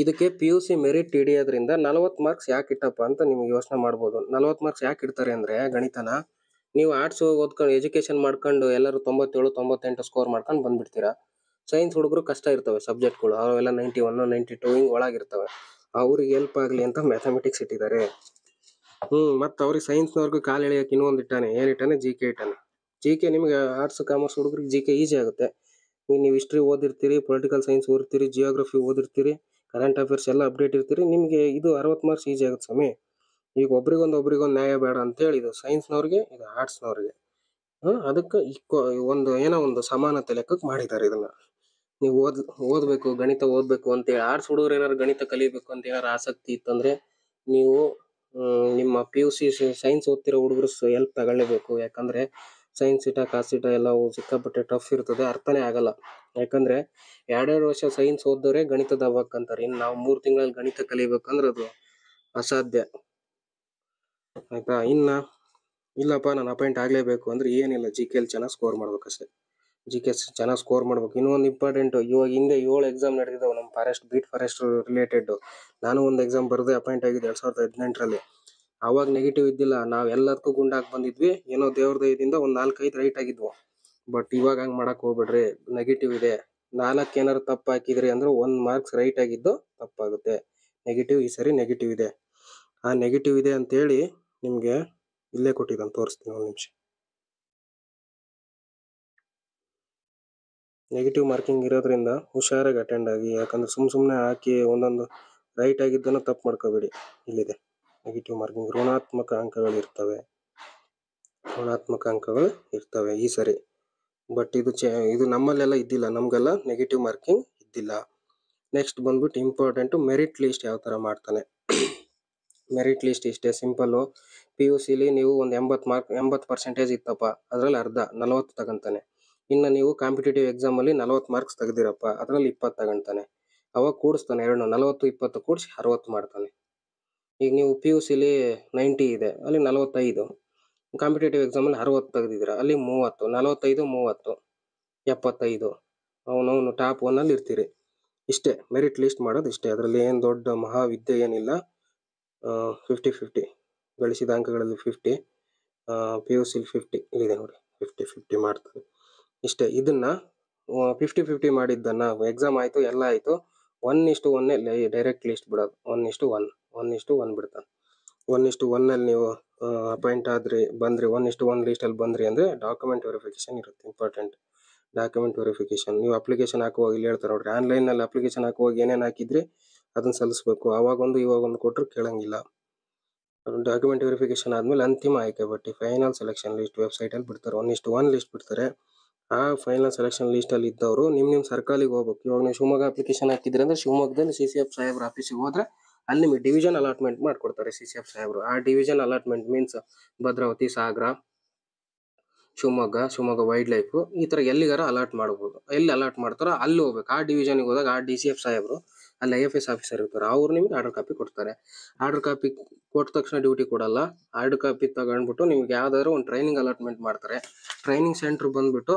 ಇದಕ್ಕೆ ಪಿ ಯು ಸಿ ಮೆರಿಟ್ ಹಿಡಿಯೋದ್ರಿಂದ ನಲವತ್ತು ಮಾರ್ಕ್ಸ್ ಯಾಕೆ ಇಟ್ಟಪ್ಪ ಅಂತ ನಿಮ್ಗೆ ಯೋಚನೆ ಮಾಡ್ಬೋದು ನಲವತ್ತು ಮಾರ್ಕ್ಸ್ ಯಾಕೆ ಇಡ್ತಾರೆ ಅಂದರೆ ಗಣಿತನ ನೀವು ಆರ್ಟ್ಸ್ ಓದ್ಕೊಂಡು ಎಜುಕೇಷನ್ ಮಾಡ್ಕೊಂಡು ಎಲ್ಲರೂ ತೊಂಬತ್ತೇಳು ತೊಂಬತ್ತೆಂಟು ಸ್ಕೋರ್ ಮಾಡ್ಕೊಂಡು ಬಂದ್ಬಿಡ್ತೀರಾ ಸೈನ್ಸ್ ಹುಡುಗರು ಕಷ್ಟ ಇರ್ತವೆ ಸಬ್ಜೆಕ್ಟ್ಗಳು ಅವೆಲ್ಲ ನೈಂಟಿ ಒನ್ ನೈಂಟಿ ಟೂ ಹಿಂಗ್ ಒಳಗಿರ್ತವೆ ಅವ್ರಿಗೆ ಹೆಲ್ಪ್ ಆಗಲಿ ಅಂತ ಮ್ಯಾಥಮೆಟಿಕ್ಸ್ ಇಟ್ಟಿದ್ದಾರೆ ಹ್ಮ್ ಮತ್ತ ಅವ್ರಿಗೆ ಸೈನ್ಸ್ ಕಾಲು ಕಾಲ್ ಇನ್ನೂ ಇಟ್ಟಾನೆ ಏನ್ ಇಟ್ಟಾನೆ ಜಿ ಕೆ ಇಟ್ಟಾನೆ ಜಿ ಕೆ ನಿಮಗೆ ಆರ್ಟ್ಸ್ ಕಾಮರ್ಸ್ ಹುಡುಗರಿಗೆ ಜಿ ಕೆ ಈಸಿ ಆಗುತ್ತೆ ನೀವು ಹಿಸ್ಟ್ರಿ ಓದಿರ್ತೀರಿ ಪೊಲಿಟಿಕಲ್ ಸೈನ್ಸ್ ಓದಿರ್ತೀರಿ ಜಿಯೋಗ್ರಫಿ ಓದಿರ್ತೀರಿ ಕರೆಂಟ್ ಅಫೇರ್ಸ್ ಎಲ್ಲ ಅಪ್ಡೇಟ್ ಇರ್ತೀರಿ ನಿಮಗೆ ಇದು ಅರವತ್ ಮಾರ್ಕ್ಸ್ ಈಸಿ ಆಗುತ್ತೆ ಸ್ವಾಮಿ ಈಗ ಒಬ್ರಿಗೊಂದು ಒಬ್ರಿಗೊಂದು ನ್ಯಾಯ ಬೇಡ ಅಂತೇಳಿ ಇದು ಸೈನ್ಸ್ನವ್ರಿಗೆ ಇದು ಆರ್ಟ್ಸ್ನವ್ರಿಗೆ ಅದಕ್ಕೆ ಒಂದು ಏನೋ ಒಂದು ಸಮಾನತೆ ಲೆಕ್ಕಕ್ಕೆ ಮಾಡಿದ್ದಾರೆ ಇದನ್ನ ನೀವು ಓದ್ ಓದ್ಬೇಕು ಗಣಿತ ಅಂತ ಹೇಳಿ ಆರ್ಟ್ಸ್ ಹುಡುಗರು ಏನಾದ್ರು ಗಣಿತ ಕಲಿಬೇಕು ಅಂತ ಏನಾದ್ರು ಆಸಕ್ತಿ ಇತ್ತಂದ್ರೆ ನೀವು ನಿಮ್ಮ ಪಿ ಯು ಸಿ ಸೈನ್ಸ್ ಓದ್ತಿರೋ ಹುಡುಗರು ಹೆಲ್ಪ್ ತಗೊಳ್ಳೇಬೇಕು ಯಾಕಂದ್ರೆ ಸೈನ್ಸ್ ಸೀಟ ಕಾಸ್ ಸೀಟ ಎಲ್ಲ ಸಿಕ್ಕಾಪಟ್ಟೆ ಟಫ್ ಇರ್ತದೆ ಅರ್ಥನೇ ಆಗಲ್ಲ ಯಾಕಂದ್ರೆ ಎರಡೆರಡು ವರ್ಷ ಸೈನ್ಸ್ ಓದ್ದವ್ರೆ ಗಣಿತದ ಅಂತಾರೆ ಇನ್ನು ನಾವು ಮೂರು ತಿಂಗಳಲ್ಲಿ ಗಣಿತ ಕಲಿಬೇಕಂದ್ರೆ ಅದು ಅಸಾಧ್ಯ ಆಯ್ತಾ ಇನ್ನ ಇಲ್ಲಪ್ಪ ನಾನು ಅಪಾಯಿಂಟ್ ಆಗ್ಲೇಬೇಕು ಅಂದ್ರೆ ಏನಿಲ್ಲ ಜಿ ಕೆ ಎಲ್ ಚೆನ್ನಾಗಿ ಸ್ಕೋರ್ ಮಾಡ್ಬೇಕಷ್ಟೆ ಜಿ ಕೆ ಚೆನ್ನಾಗಿ ಸ್ಕೋರ್ ಮಾಡ್ಬೇಕು ಇನ್ನೊಂದು ಇಂಪಾರ್ಟೆಂಟ್ ಇವಾಗ ಹಿಂದೆ ಏಳು ಎಕ್ಸಾಮ್ ನಡೆದಿದ್ದಾವೆ ನಮ್ಮ ಫಾರೆಸ್ಟ್ ಬೀಟ್ ಫಾರೆಸ್ಟ್ ರಿಲೇಟೆಡ್ ನಾನು ಒಂದು ಎಕ್ಸಾಮ್ ಬರೆದು ಅಪಾಯಿಂಟ್ ಆಗಿದ್ದು ಎರಡು ಸಾವಿರದ ಹದಿನೆಂಟರಲ್ಲಿ ಆವಾಗ ನೆಗೆಟಿವ್ ಇದ್ದಿಲ್ಲ ನಾವು ಎಲ್ಲದಕ್ಕೂ ಗುಂಡಾಗಿ ಬಂದಿದ್ವಿ ಏನೋ ದೇವ್ರ ಒಂದು ನಾಲ್ಕೈದು ರೈಟ್ ಆಗಿದ್ವು ಬಟ್ ಇವಾಗ ಹಂಗೆ ಮಾಡಕ್ಕೆ ಹೋಗ್ಬೇಡ್ರಿ ನೆಗೆಟಿವ್ ಇದೆ ನಾಲ್ಕು ಏನಾರು ತಪ್ಪು ಹಾಕಿದ್ರಿ ಅಂದ್ರೆ ಒಂದು ಮಾರ್ಕ್ಸ್ ರೈಟ್ ಆಗಿದ್ದು ತಪ್ಪಾಗುತ್ತೆ ನೆಗೆಟಿವ್ ಈ ಸರಿ ನೆಗೆಟಿವ್ ಇದೆ ಆ ನೆಗೆಟಿವ್ ಇದೆ ಅಂತೇಳಿ ನಿಮಗೆ ಇಲ್ಲೇ ಕೊಟ್ಟಿದ್ದಾನೆ ತೋರಿಸ್ತೀನಿ ಒಂದು ನಿಮಿಷ ನೆಗೆಟಿವ್ ಮಾರ್ಕಿಂಗ್ ಇರೋದ್ರಿಂದ ಹುಷಾರಾಗಿ ಅಟೆಂಡ್ ಆಗಿ ಯಾಕಂದ್ರೆ ಸುಮ್ ಸುಮ್ಮನೆ ಹಾಕಿ ಒಂದೊಂದು ರೈಟ್ ಆಗಿದ್ದನ್ನು ತಪ್ಪು ಮಾಡ್ಕೋಬೇಡಿ ಇಲ್ಲಿದೆ ನೆಗೆಟಿವ್ ಮಾರ್ಕಿಂಗ್ ಋಣಾತ್ಮಕ ಅಂಕಗಳು ಇರ್ತವೆ ಋಣಾತ್ಮಕ ಅಂಕಗಳು ಇರ್ತವೆ ಈ ಸರಿ ಬಟ್ ಇದು ಚೆ ಇದು ನಮ್ಮಲ್ಲೆಲ್ಲ ಇದ್ದಿಲ್ಲ ನಮಗೆಲ್ಲ ನೆಗೆಟಿವ್ ಮಾರ್ಕಿಂಗ್ ಇದ್ದಿಲ್ಲ ನೆಕ್ಸ್ಟ್ ಬಂದ್ಬಿಟ್ಟು ಇಂಪಾರ್ಟೆಂಟು ಮೆರಿಟ್ ಲಿಸ್ಟ್ ಯಾವ ಥರ ಮಾಡ್ತಾನೆ ಮೆರಿಟ್ ಲಿಸ್ಟ್ ಇಷ್ಟೇ ಸಿಂಪಲ್ಲು ಪಿ ಯು ಸಿಲಿ ನೀವು ಒಂದು ಎಂಬತ್ತು ಮಾರ್ಕ್ ಎಂಬತ್ತು ಪರ್ಸೆಂಟೇಜ್ ಇತ್ತಪ್ಪ ಅದರಲ್ಲಿ ಅರ್ಧ ನಲವತ್ತು ತಗೊಂತಾನೆ ಇನ್ನು ನೀವು ಕಾಂಪಿಟೇಟಿವ್ ಎಕ್ಸಾಮಲ್ಲಿ ನಲವತ್ತು ಮಾರ್ಕ್ಸ್ ತೆಗೆದಿರಪ್ಪ ಅದರಲ್ಲಿ ಇಪ್ಪತ್ತು ತಗೊಳ್ತಾನೆ ಅವಾಗ ಕೂಡಿಸ್ತಾನೆ ಎರಡು ನಲವತ್ತು ಇಪ್ಪತ್ತು ಕೂಡಿಸಿ ಅರವತ್ತು ಮಾಡ್ತಾನೆ ಈಗ ನೀವು ಪಿ ಯು ಸಿಲಿ ನೈಂಟಿ ಇದೆ ಅಲ್ಲಿ ನಲವತ್ತೈದು ಕಾಂಪಿಟೇಟಿವ್ ಎಕ್ಸಾಮಲ್ಲಿ ಅರವತ್ತು ತೆಗೆದಿದ್ದೀರ ಅಲ್ಲಿ ಮೂವತ್ತು ನಲವತ್ತೈದು ಮೂವತ್ತು ಎಪ್ಪತ್ತೈದು ಅವನವನು ಟಾಪ್ ಒನ್ನಲ್ಲಿ ಇರ್ತೀರಿ ಇಷ್ಟೇ ಮೆರಿಟ್ ಲಿಸ್ಟ್ ಮಾಡೋದು ಇಷ್ಟೇ ಅದರಲ್ಲಿ ಏನು ದೊಡ್ಡ ಮಹಾವಿದ್ಯೆ ಏನಿಲ್ಲ ಫಿಫ್ಟಿ ಫಿಫ್ಟಿ ಗಳಿಸಿದ ಅಂಕಗಳಲ್ಲಿ ಫಿಫ್ಟಿ ಪಿ ಯು ಸಿಲಿ ಫಿಫ್ಟಿ ಇಲ್ಲಿದೆ ನೋಡಿ ಫಿಫ್ಟಿ ಫಿಫ್ಟಿ ಮಾಡ್ತಾರೆ ಇಷ್ಟೇ ಇದನ್ನ ಫಿಫ್ಟಿ ಫಿಫ್ಟಿ ಮಾಡಿದ್ದನ್ನ ಎಕ್ಸಾಮ್ ಆಯಿತು ಎಲ್ಲ ಆಯಿತು ಒನ್ ಇಷ್ಟು ಒನ್ನೇ ಡೈರೆಕ್ಟ್ ಲಿಸ್ಟ್ ಬಿಡೋದು ಒನ್ ಇಷ್ಟು ಒನ್ ಒನ್ ಇಷ್ಟು ಒನ್ ಬಿಡ್ತಾನೆ ಒನ್ ಇಷ್ಟು ಒನ್ನಲ್ಲಿ ನೀವು ಅಪಾಯಿಂಟ್ ಆದ್ರಿ ಬಂದ್ರಿ ಒನ್ ಇಷ್ಟು ಒನ್ ಲಿಸ್ಟಲ್ಲಿ ಬಂದ್ರಿ ಅಂದರೆ ಡಾಕ್ಯುಮೆಂಟ್ ವೆರಿಫಿಕೇಶನ್ ಇರುತ್ತೆ ಇಂಪಾರ್ಟೆಂಟ್ ಡಾಕ್ಯುಮೆಂಟ್ ವೆರಿಫಿಕೇಶನ್ ನೀವು ಅಪ್ಲಿಕೇಶನ್ ಹಾಕುವಾಗ ಇಲ್ಲಿ ಹೇಳ್ತಾರೆ ನೋಡ್ರಿ ಆನ್ಲೈನಲ್ಲಿ ಅಪ್ಲಿಕೇಶನ್ ಹಾಕುವಾಗ ಏನೇನು ಹಾಕಿದ್ರಿ ಅದನ್ನು ಸಲ್ಲಿಸಬೇಕು ಇವಾಗ ಒಂದು ಕೊಟ್ಟರು ಕೇಳಂಗಿಲ್ಲ ಡಾಕ್ಯುಮೆಂಟ್ ವೆರಿಫಿಕೇಶನ್ ಆದಮೇಲೆ ಅಂತಿಮ ಆಯ್ಕೆ ಬಟ್ಟಿ ಫೈನಲ್ ಸೆಲೆಕ್ಷನ್ ಲಿಸ್ಟ್ ವೆಬ್ಸೈಟಲ್ಲಿ ಬಿಡ್ತಾರೆ ಒನ್ ಇಷ್ಟು ಒನ್ ಲಿಸ್ಟ್ ಬಿಡ್ತಾರೆ ಆ ಫೈನಲ್ ಸೆಲೆಕ್ಷನ್ ಅಲ್ಲಿ ಇದ್ದವರು ನಿಮ್ಮ ನಿಮ್ಮ ಸರ್ಕಲಿಗೆ ಹೋಗ್ಬೇಕು ಇವಾಗ ನೀವು ಶಿವಮೊಗ್ಗ ಅಪ್ಲಿಕೇಶನ್ ಹಾಕಿದ್ರೆ ಅಂದ್ರೆ ಶಿವಮೊಗ್ಗದಲ್ಲಿ ಸಿ ಸಿ ಎಫ್ ಸಾಹೇಬ್ರ ಆಫೀಸಿಗೆ ಹೋದ್ರೆ ಅಲ್ಲಿ ನಿಮಗೆ ಡಿವಿಜನ್ ಅಲಾಟ್ಮೆಂಟ್ ಮಾಡ್ಕೊಡ್ತಾರೆ ಸಿ ಸಿ ಎಫ್ ಸಾಹೇಬ್ರು ಆ division allotment means Bhadravati Sagara Shivamogga Shivamogga wildlife ಈ ತರ ಎಲ್ಲಿಗಾರ ಅಲಾಟ್ ಮಾಡ್ಬೋದು ಎಲ್ಲಿ ಅಲಾಟ್ ಮಾಡ್ತಾರೋ ಅಲ್ಲಿ ಹೋಗ್ಬೇಕು ಆ ಡಿವಿಷನ್ ಹೋದಾಗ ಆ ಡಿ ಸಿ ಎಫ್ ಸಾಹೇಬರು ಅಲ್ಲಿ ಐ ಎಫ್ ಎಸ್ ಆಫೀಸರ್ ಇರ್ತಾರೆ ಅವ್ರು ನಿಮ್ಗೆ ಆರ್ಡರ್ ಕಾಪಿ ಕೊಡ್ತಾರೆ ಆರ್ಡರ್ ಕಾಪಿ ಕೊಟ್ಟ ತಕ್ಷಣ ಡ್ಯೂಟಿ ಕೊಡಲ್ಲ ಆರ್ಡರ್ ಕಾಪಿ ತಗೊಂಡ್ಬಿಟ್ಟು ನಿಮ್ಗೆ ಯಾವ್ದಾದ್ರು ಒಂದು ಟ್ರೈನಿಂಗ್ ಅಲಾಟ್ಮೆಂಟ್ ಮಾಡ್ತಾರೆ ಟ್ರೈನಿಂಗ್ ಸೆಂಟರ್ ಬಂದ್ಬಿಟ್ಟು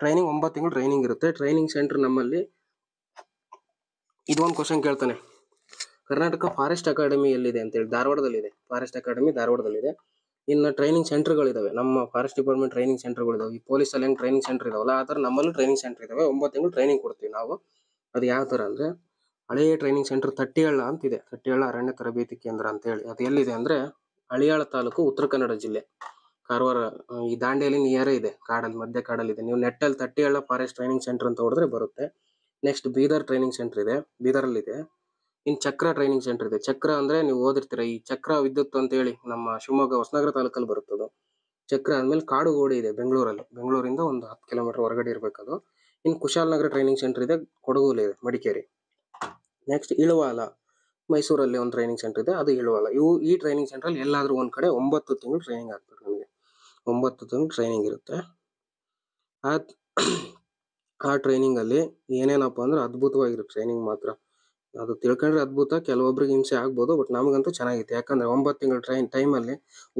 ಟ್ರೈನಿಂಗ್ ಒಂಬತ್ತು ತಿಂಗಳು ಟ್ರೈನಿಂಗ್ ಇರುತ್ತೆ ಟ್ರೈನಿಂಗ್ ಸೆಂಟರ್ ನಮ್ಮಲ್ಲಿ ಇದೊಂದು ಕ್ವಶನ್ ಕೇಳ್ತಾನೆ ಕರ್ನಾಟಕ ಫಾರೆಸ್ಟ್ ಅಕಾಡೆಮಿ ಎಲ್ಲಿದೆ ಅಂತೇಳಿ ಧಾರವಾಡದಲ್ಲಿದೆ ಫಾರೆಸ್ಟ್ ಅಕಾಡೆಮಿ ಧಾರವಾಡದಲ್ಲಿದೆ ಇನ್ನು ಟ್ರೈನಿಂಗ್ ಸೆಂಟರ್ಗಳಿದಾವೆ ನಮ್ಮ ಫಾರೆಸ್ಟ್ ಡಿಪಾರ್ಟ್ಮೆಂಟ್ ಟ್ರೈನಿಂಗ್ ಸೆಂಟರ್ಗಳಿದಾವೆ ಈ ಪೊಲೀಸಲ್ಲಿ ಹೆಂಗೆ ಟ್ರೈನಿಂಗ್ ಸೆಂಟರ್ ಇದಾವಲ್ಲ ಆ ಥರ ನಮ್ಮಲ್ಲೂ ಟ್ರೈನಿಂಗ್ ಸೆಂಟರ್ ಇದಾವೆ ಒಂಬತ್ತು ತಿಂಗಳು ಟ್ರೈನಿಂಗ್ ಕೊಡ್ತೀವಿ ನಾವು ಅದು ಯಾವ ಥರ ಅಂದರೆ ಹಳೆಯ ಟ್ರೈನಿಂಗ್ ಸೆಂಟರ್ ತಟ್ಟಿಹಳ್ಳ ಅಂತಿದೆ ತಟ್ಟಿಹಳ್ಳ ಅರಣ್ಯ ತರಬೇತಿ ಕೇಂದ್ರ ಅಂತ ಹೇಳಿ ಅದು ಎಲ್ಲಿದೆ ಅಂದರೆ ಹಳಿಯಾಳ ತಾಲೂಕು ಉತ್ತರ ಕನ್ನಡ ಜಿಲ್ಲೆ ಕಾರವಾರ ಈ ದಾಂಡೇಲಿ ನಿಯರ್ ಇದೆ ಕಾಡಲ್ಲಿ ಮಧ್ಯ ಕಾಡಲ್ಲಿ ಇದೆ ನೀವು ನೆಟ್ಟಲ್ಲಿ ತಟ್ಟಿಹಳ್ಳ ಫಾರೆಸ್ಟ್ ಟ್ರೈನಿಂಗ್ ಸೆಂಟರ್ ಅಂತ ಹೊಡೆದ್ರೆ ಬರುತ್ತೆ ನೆಕ್ಸ್ಟ್ ಬೀದರ್ ಟ್ರೈನಿಂಗ್ ಸೆಂಟರ್ ಇದೆ ಬೀದರಲ್ಲಿ ಇದೆ ಇನ್ನು ಚಕ್ರ ಟ್ರೈನಿಂಗ್ ಸೆಂಟರ್ ಇದೆ ಚಕ್ರ ಅಂದ್ರೆ ನೀವು ಓದಿರ್ತೀರ ಈ ಚಕ್ರ ವಿದ್ಯುತ್ ಅಂತ ಹೇಳಿ ನಮ್ಮ ಶಿವಮೊಗ್ಗ ಹೊಸನಗರ ತಾಲೂಕಲ್ಲಿ ಬರುತ್ತದು ಚಕ್ರ ಆದ್ಮೇಲೆ ಕಾಡುಗೋಡಿ ಇದೆ ಬೆಂಗಳೂರಲ್ಲಿ ಬೆಂಗಳೂರಿಂದ ಒಂದು ಹತ್ತು ಕಿಲೋಮೀಟರ್ ಹೊರಗಡೆ ಇರಬೇಕದು ಇನ್ನು ಕುಶಾಲನಗರ ಟ್ರೈನಿಂಗ್ ಸೆಂಟರ್ ಇದೆ ಕೊಡಗೂಲಿ ಇದೆ ಮಡಿಕೇರಿ ನೆಕ್ಸ್ಟ್ ಇಳುವಾಲ ಮೈಸೂರಲ್ಲಿ ಒಂದು ಟ್ರೈನಿಂಗ್ ಸೆಂಟರ್ ಇದೆ ಅದು ಇಳುವಾಲ ಇವು ಈ ಟ್ರೈನಿಂಗ್ ಸೆಂಟ್ರಲ್ಲಿ ಎಲ್ಲಾದರೂ ಒಂದು ಕಡೆ ಒಂಬತ್ತು ತಿಂಗಳು ಟ್ರೈನಿಂಗ್ ಆಗ್ತದೆ ನಮಗೆ ಒಂಬತ್ತು ತನಕ ಟ್ರೈನಿಂಗ್ ಇರುತ್ತೆ ಆ ಆ ಟ್ರೈನಿಂಗಲ್ಲಿ ಏನೇನಪ್ಪ ಅಂದ್ರೆ ಅದ್ಭುತವಾಗಿರುತ್ತೆ ಟ್ರೈನಿಂಗ್ ಮಾತ್ರ ಅದು ತಿಳ್ಕೊಂಡ್ರೆ ಅದ್ಭುತ ಕೆಲವೊಬ್ರಿಗೆ ಹಿಂಸೆ ಆಗ್ಬೋದು ಬಟ್ ನಮಗಂತೂ ಚೆನ್ನಾಗಿತ್ತು ಯಾಕಂದ್ರೆ ಒಂಬತ್ತು ತಿಂಗಳು ಟ್ರೈನ್ ಟೈಮಲ್ಲಿ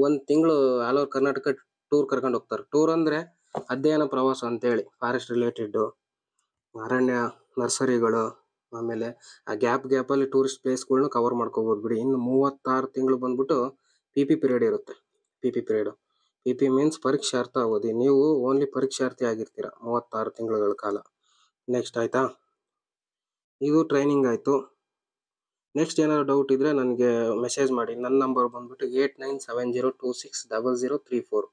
ಒಂದು ತಿಂಗಳು ಆಲ್ ಓವರ್ ಕರ್ನಾಟಕ ಟೂರ್ ಕರ್ಕೊಂಡು ಹೋಗ್ತಾರೆ ಟೂರ್ ಅಂದರೆ ಅಧ್ಯಯನ ಪ್ರವಾಸ ಅಂತೇಳಿ ಫಾರೆಸ್ಟ್ ರಿಲೇಟೆಡ್ಡು ಅರಣ್ಯ ನರ್ಸರಿಗಳು ಆಮೇಲೆ ಆ ಗ್ಯಾಪ್ ಗ್ಯಾಪಲ್ಲಿ ಟೂರಿಸ್ಟ್ ಪ್ಲೇಸ್ಗಳನ್ನ ಕವರ್ ಮಾಡ್ಕೋಬೋದು ಬಿಡಿ ಇನ್ನು ಮೂವತ್ತಾರು ತಿಂಗಳು ಬಂದ್ಬಿಟ್ಟು ಪಿ ಪಿ ಪಿರಿಯಡ್ ಇರುತ್ತೆ P P period P P means ಪರೀಕ್ಷಾರ್ಥ ಅವಧಿ ನೀವು ಓನ್ಲಿ ಪರೀಕ್ಷಾರ್ಥಿ ಆಗಿರ್ತೀರ ಮೂವತ್ತಾರು ತಿಂಗಳುಗಳ ಕಾಲ ನೆಕ್ಸ್ಟ್ ಆಯಿತಾ ಇದು ಟ್ರೈನಿಂಗ್ ಆಯಿತು ನೆಕ್ಸ್ಟ್ ಏನಾದ್ರು ಡೌಟ್ ಇದ್ದರೆ ನನಗೆ ಮೆಸೇಜ್ ಮಾಡಿ ನನ್ನ ನಂಬರ್ ಬಂದ್ಬಿಟ್ಟು eight nine seven zero two six double zero three four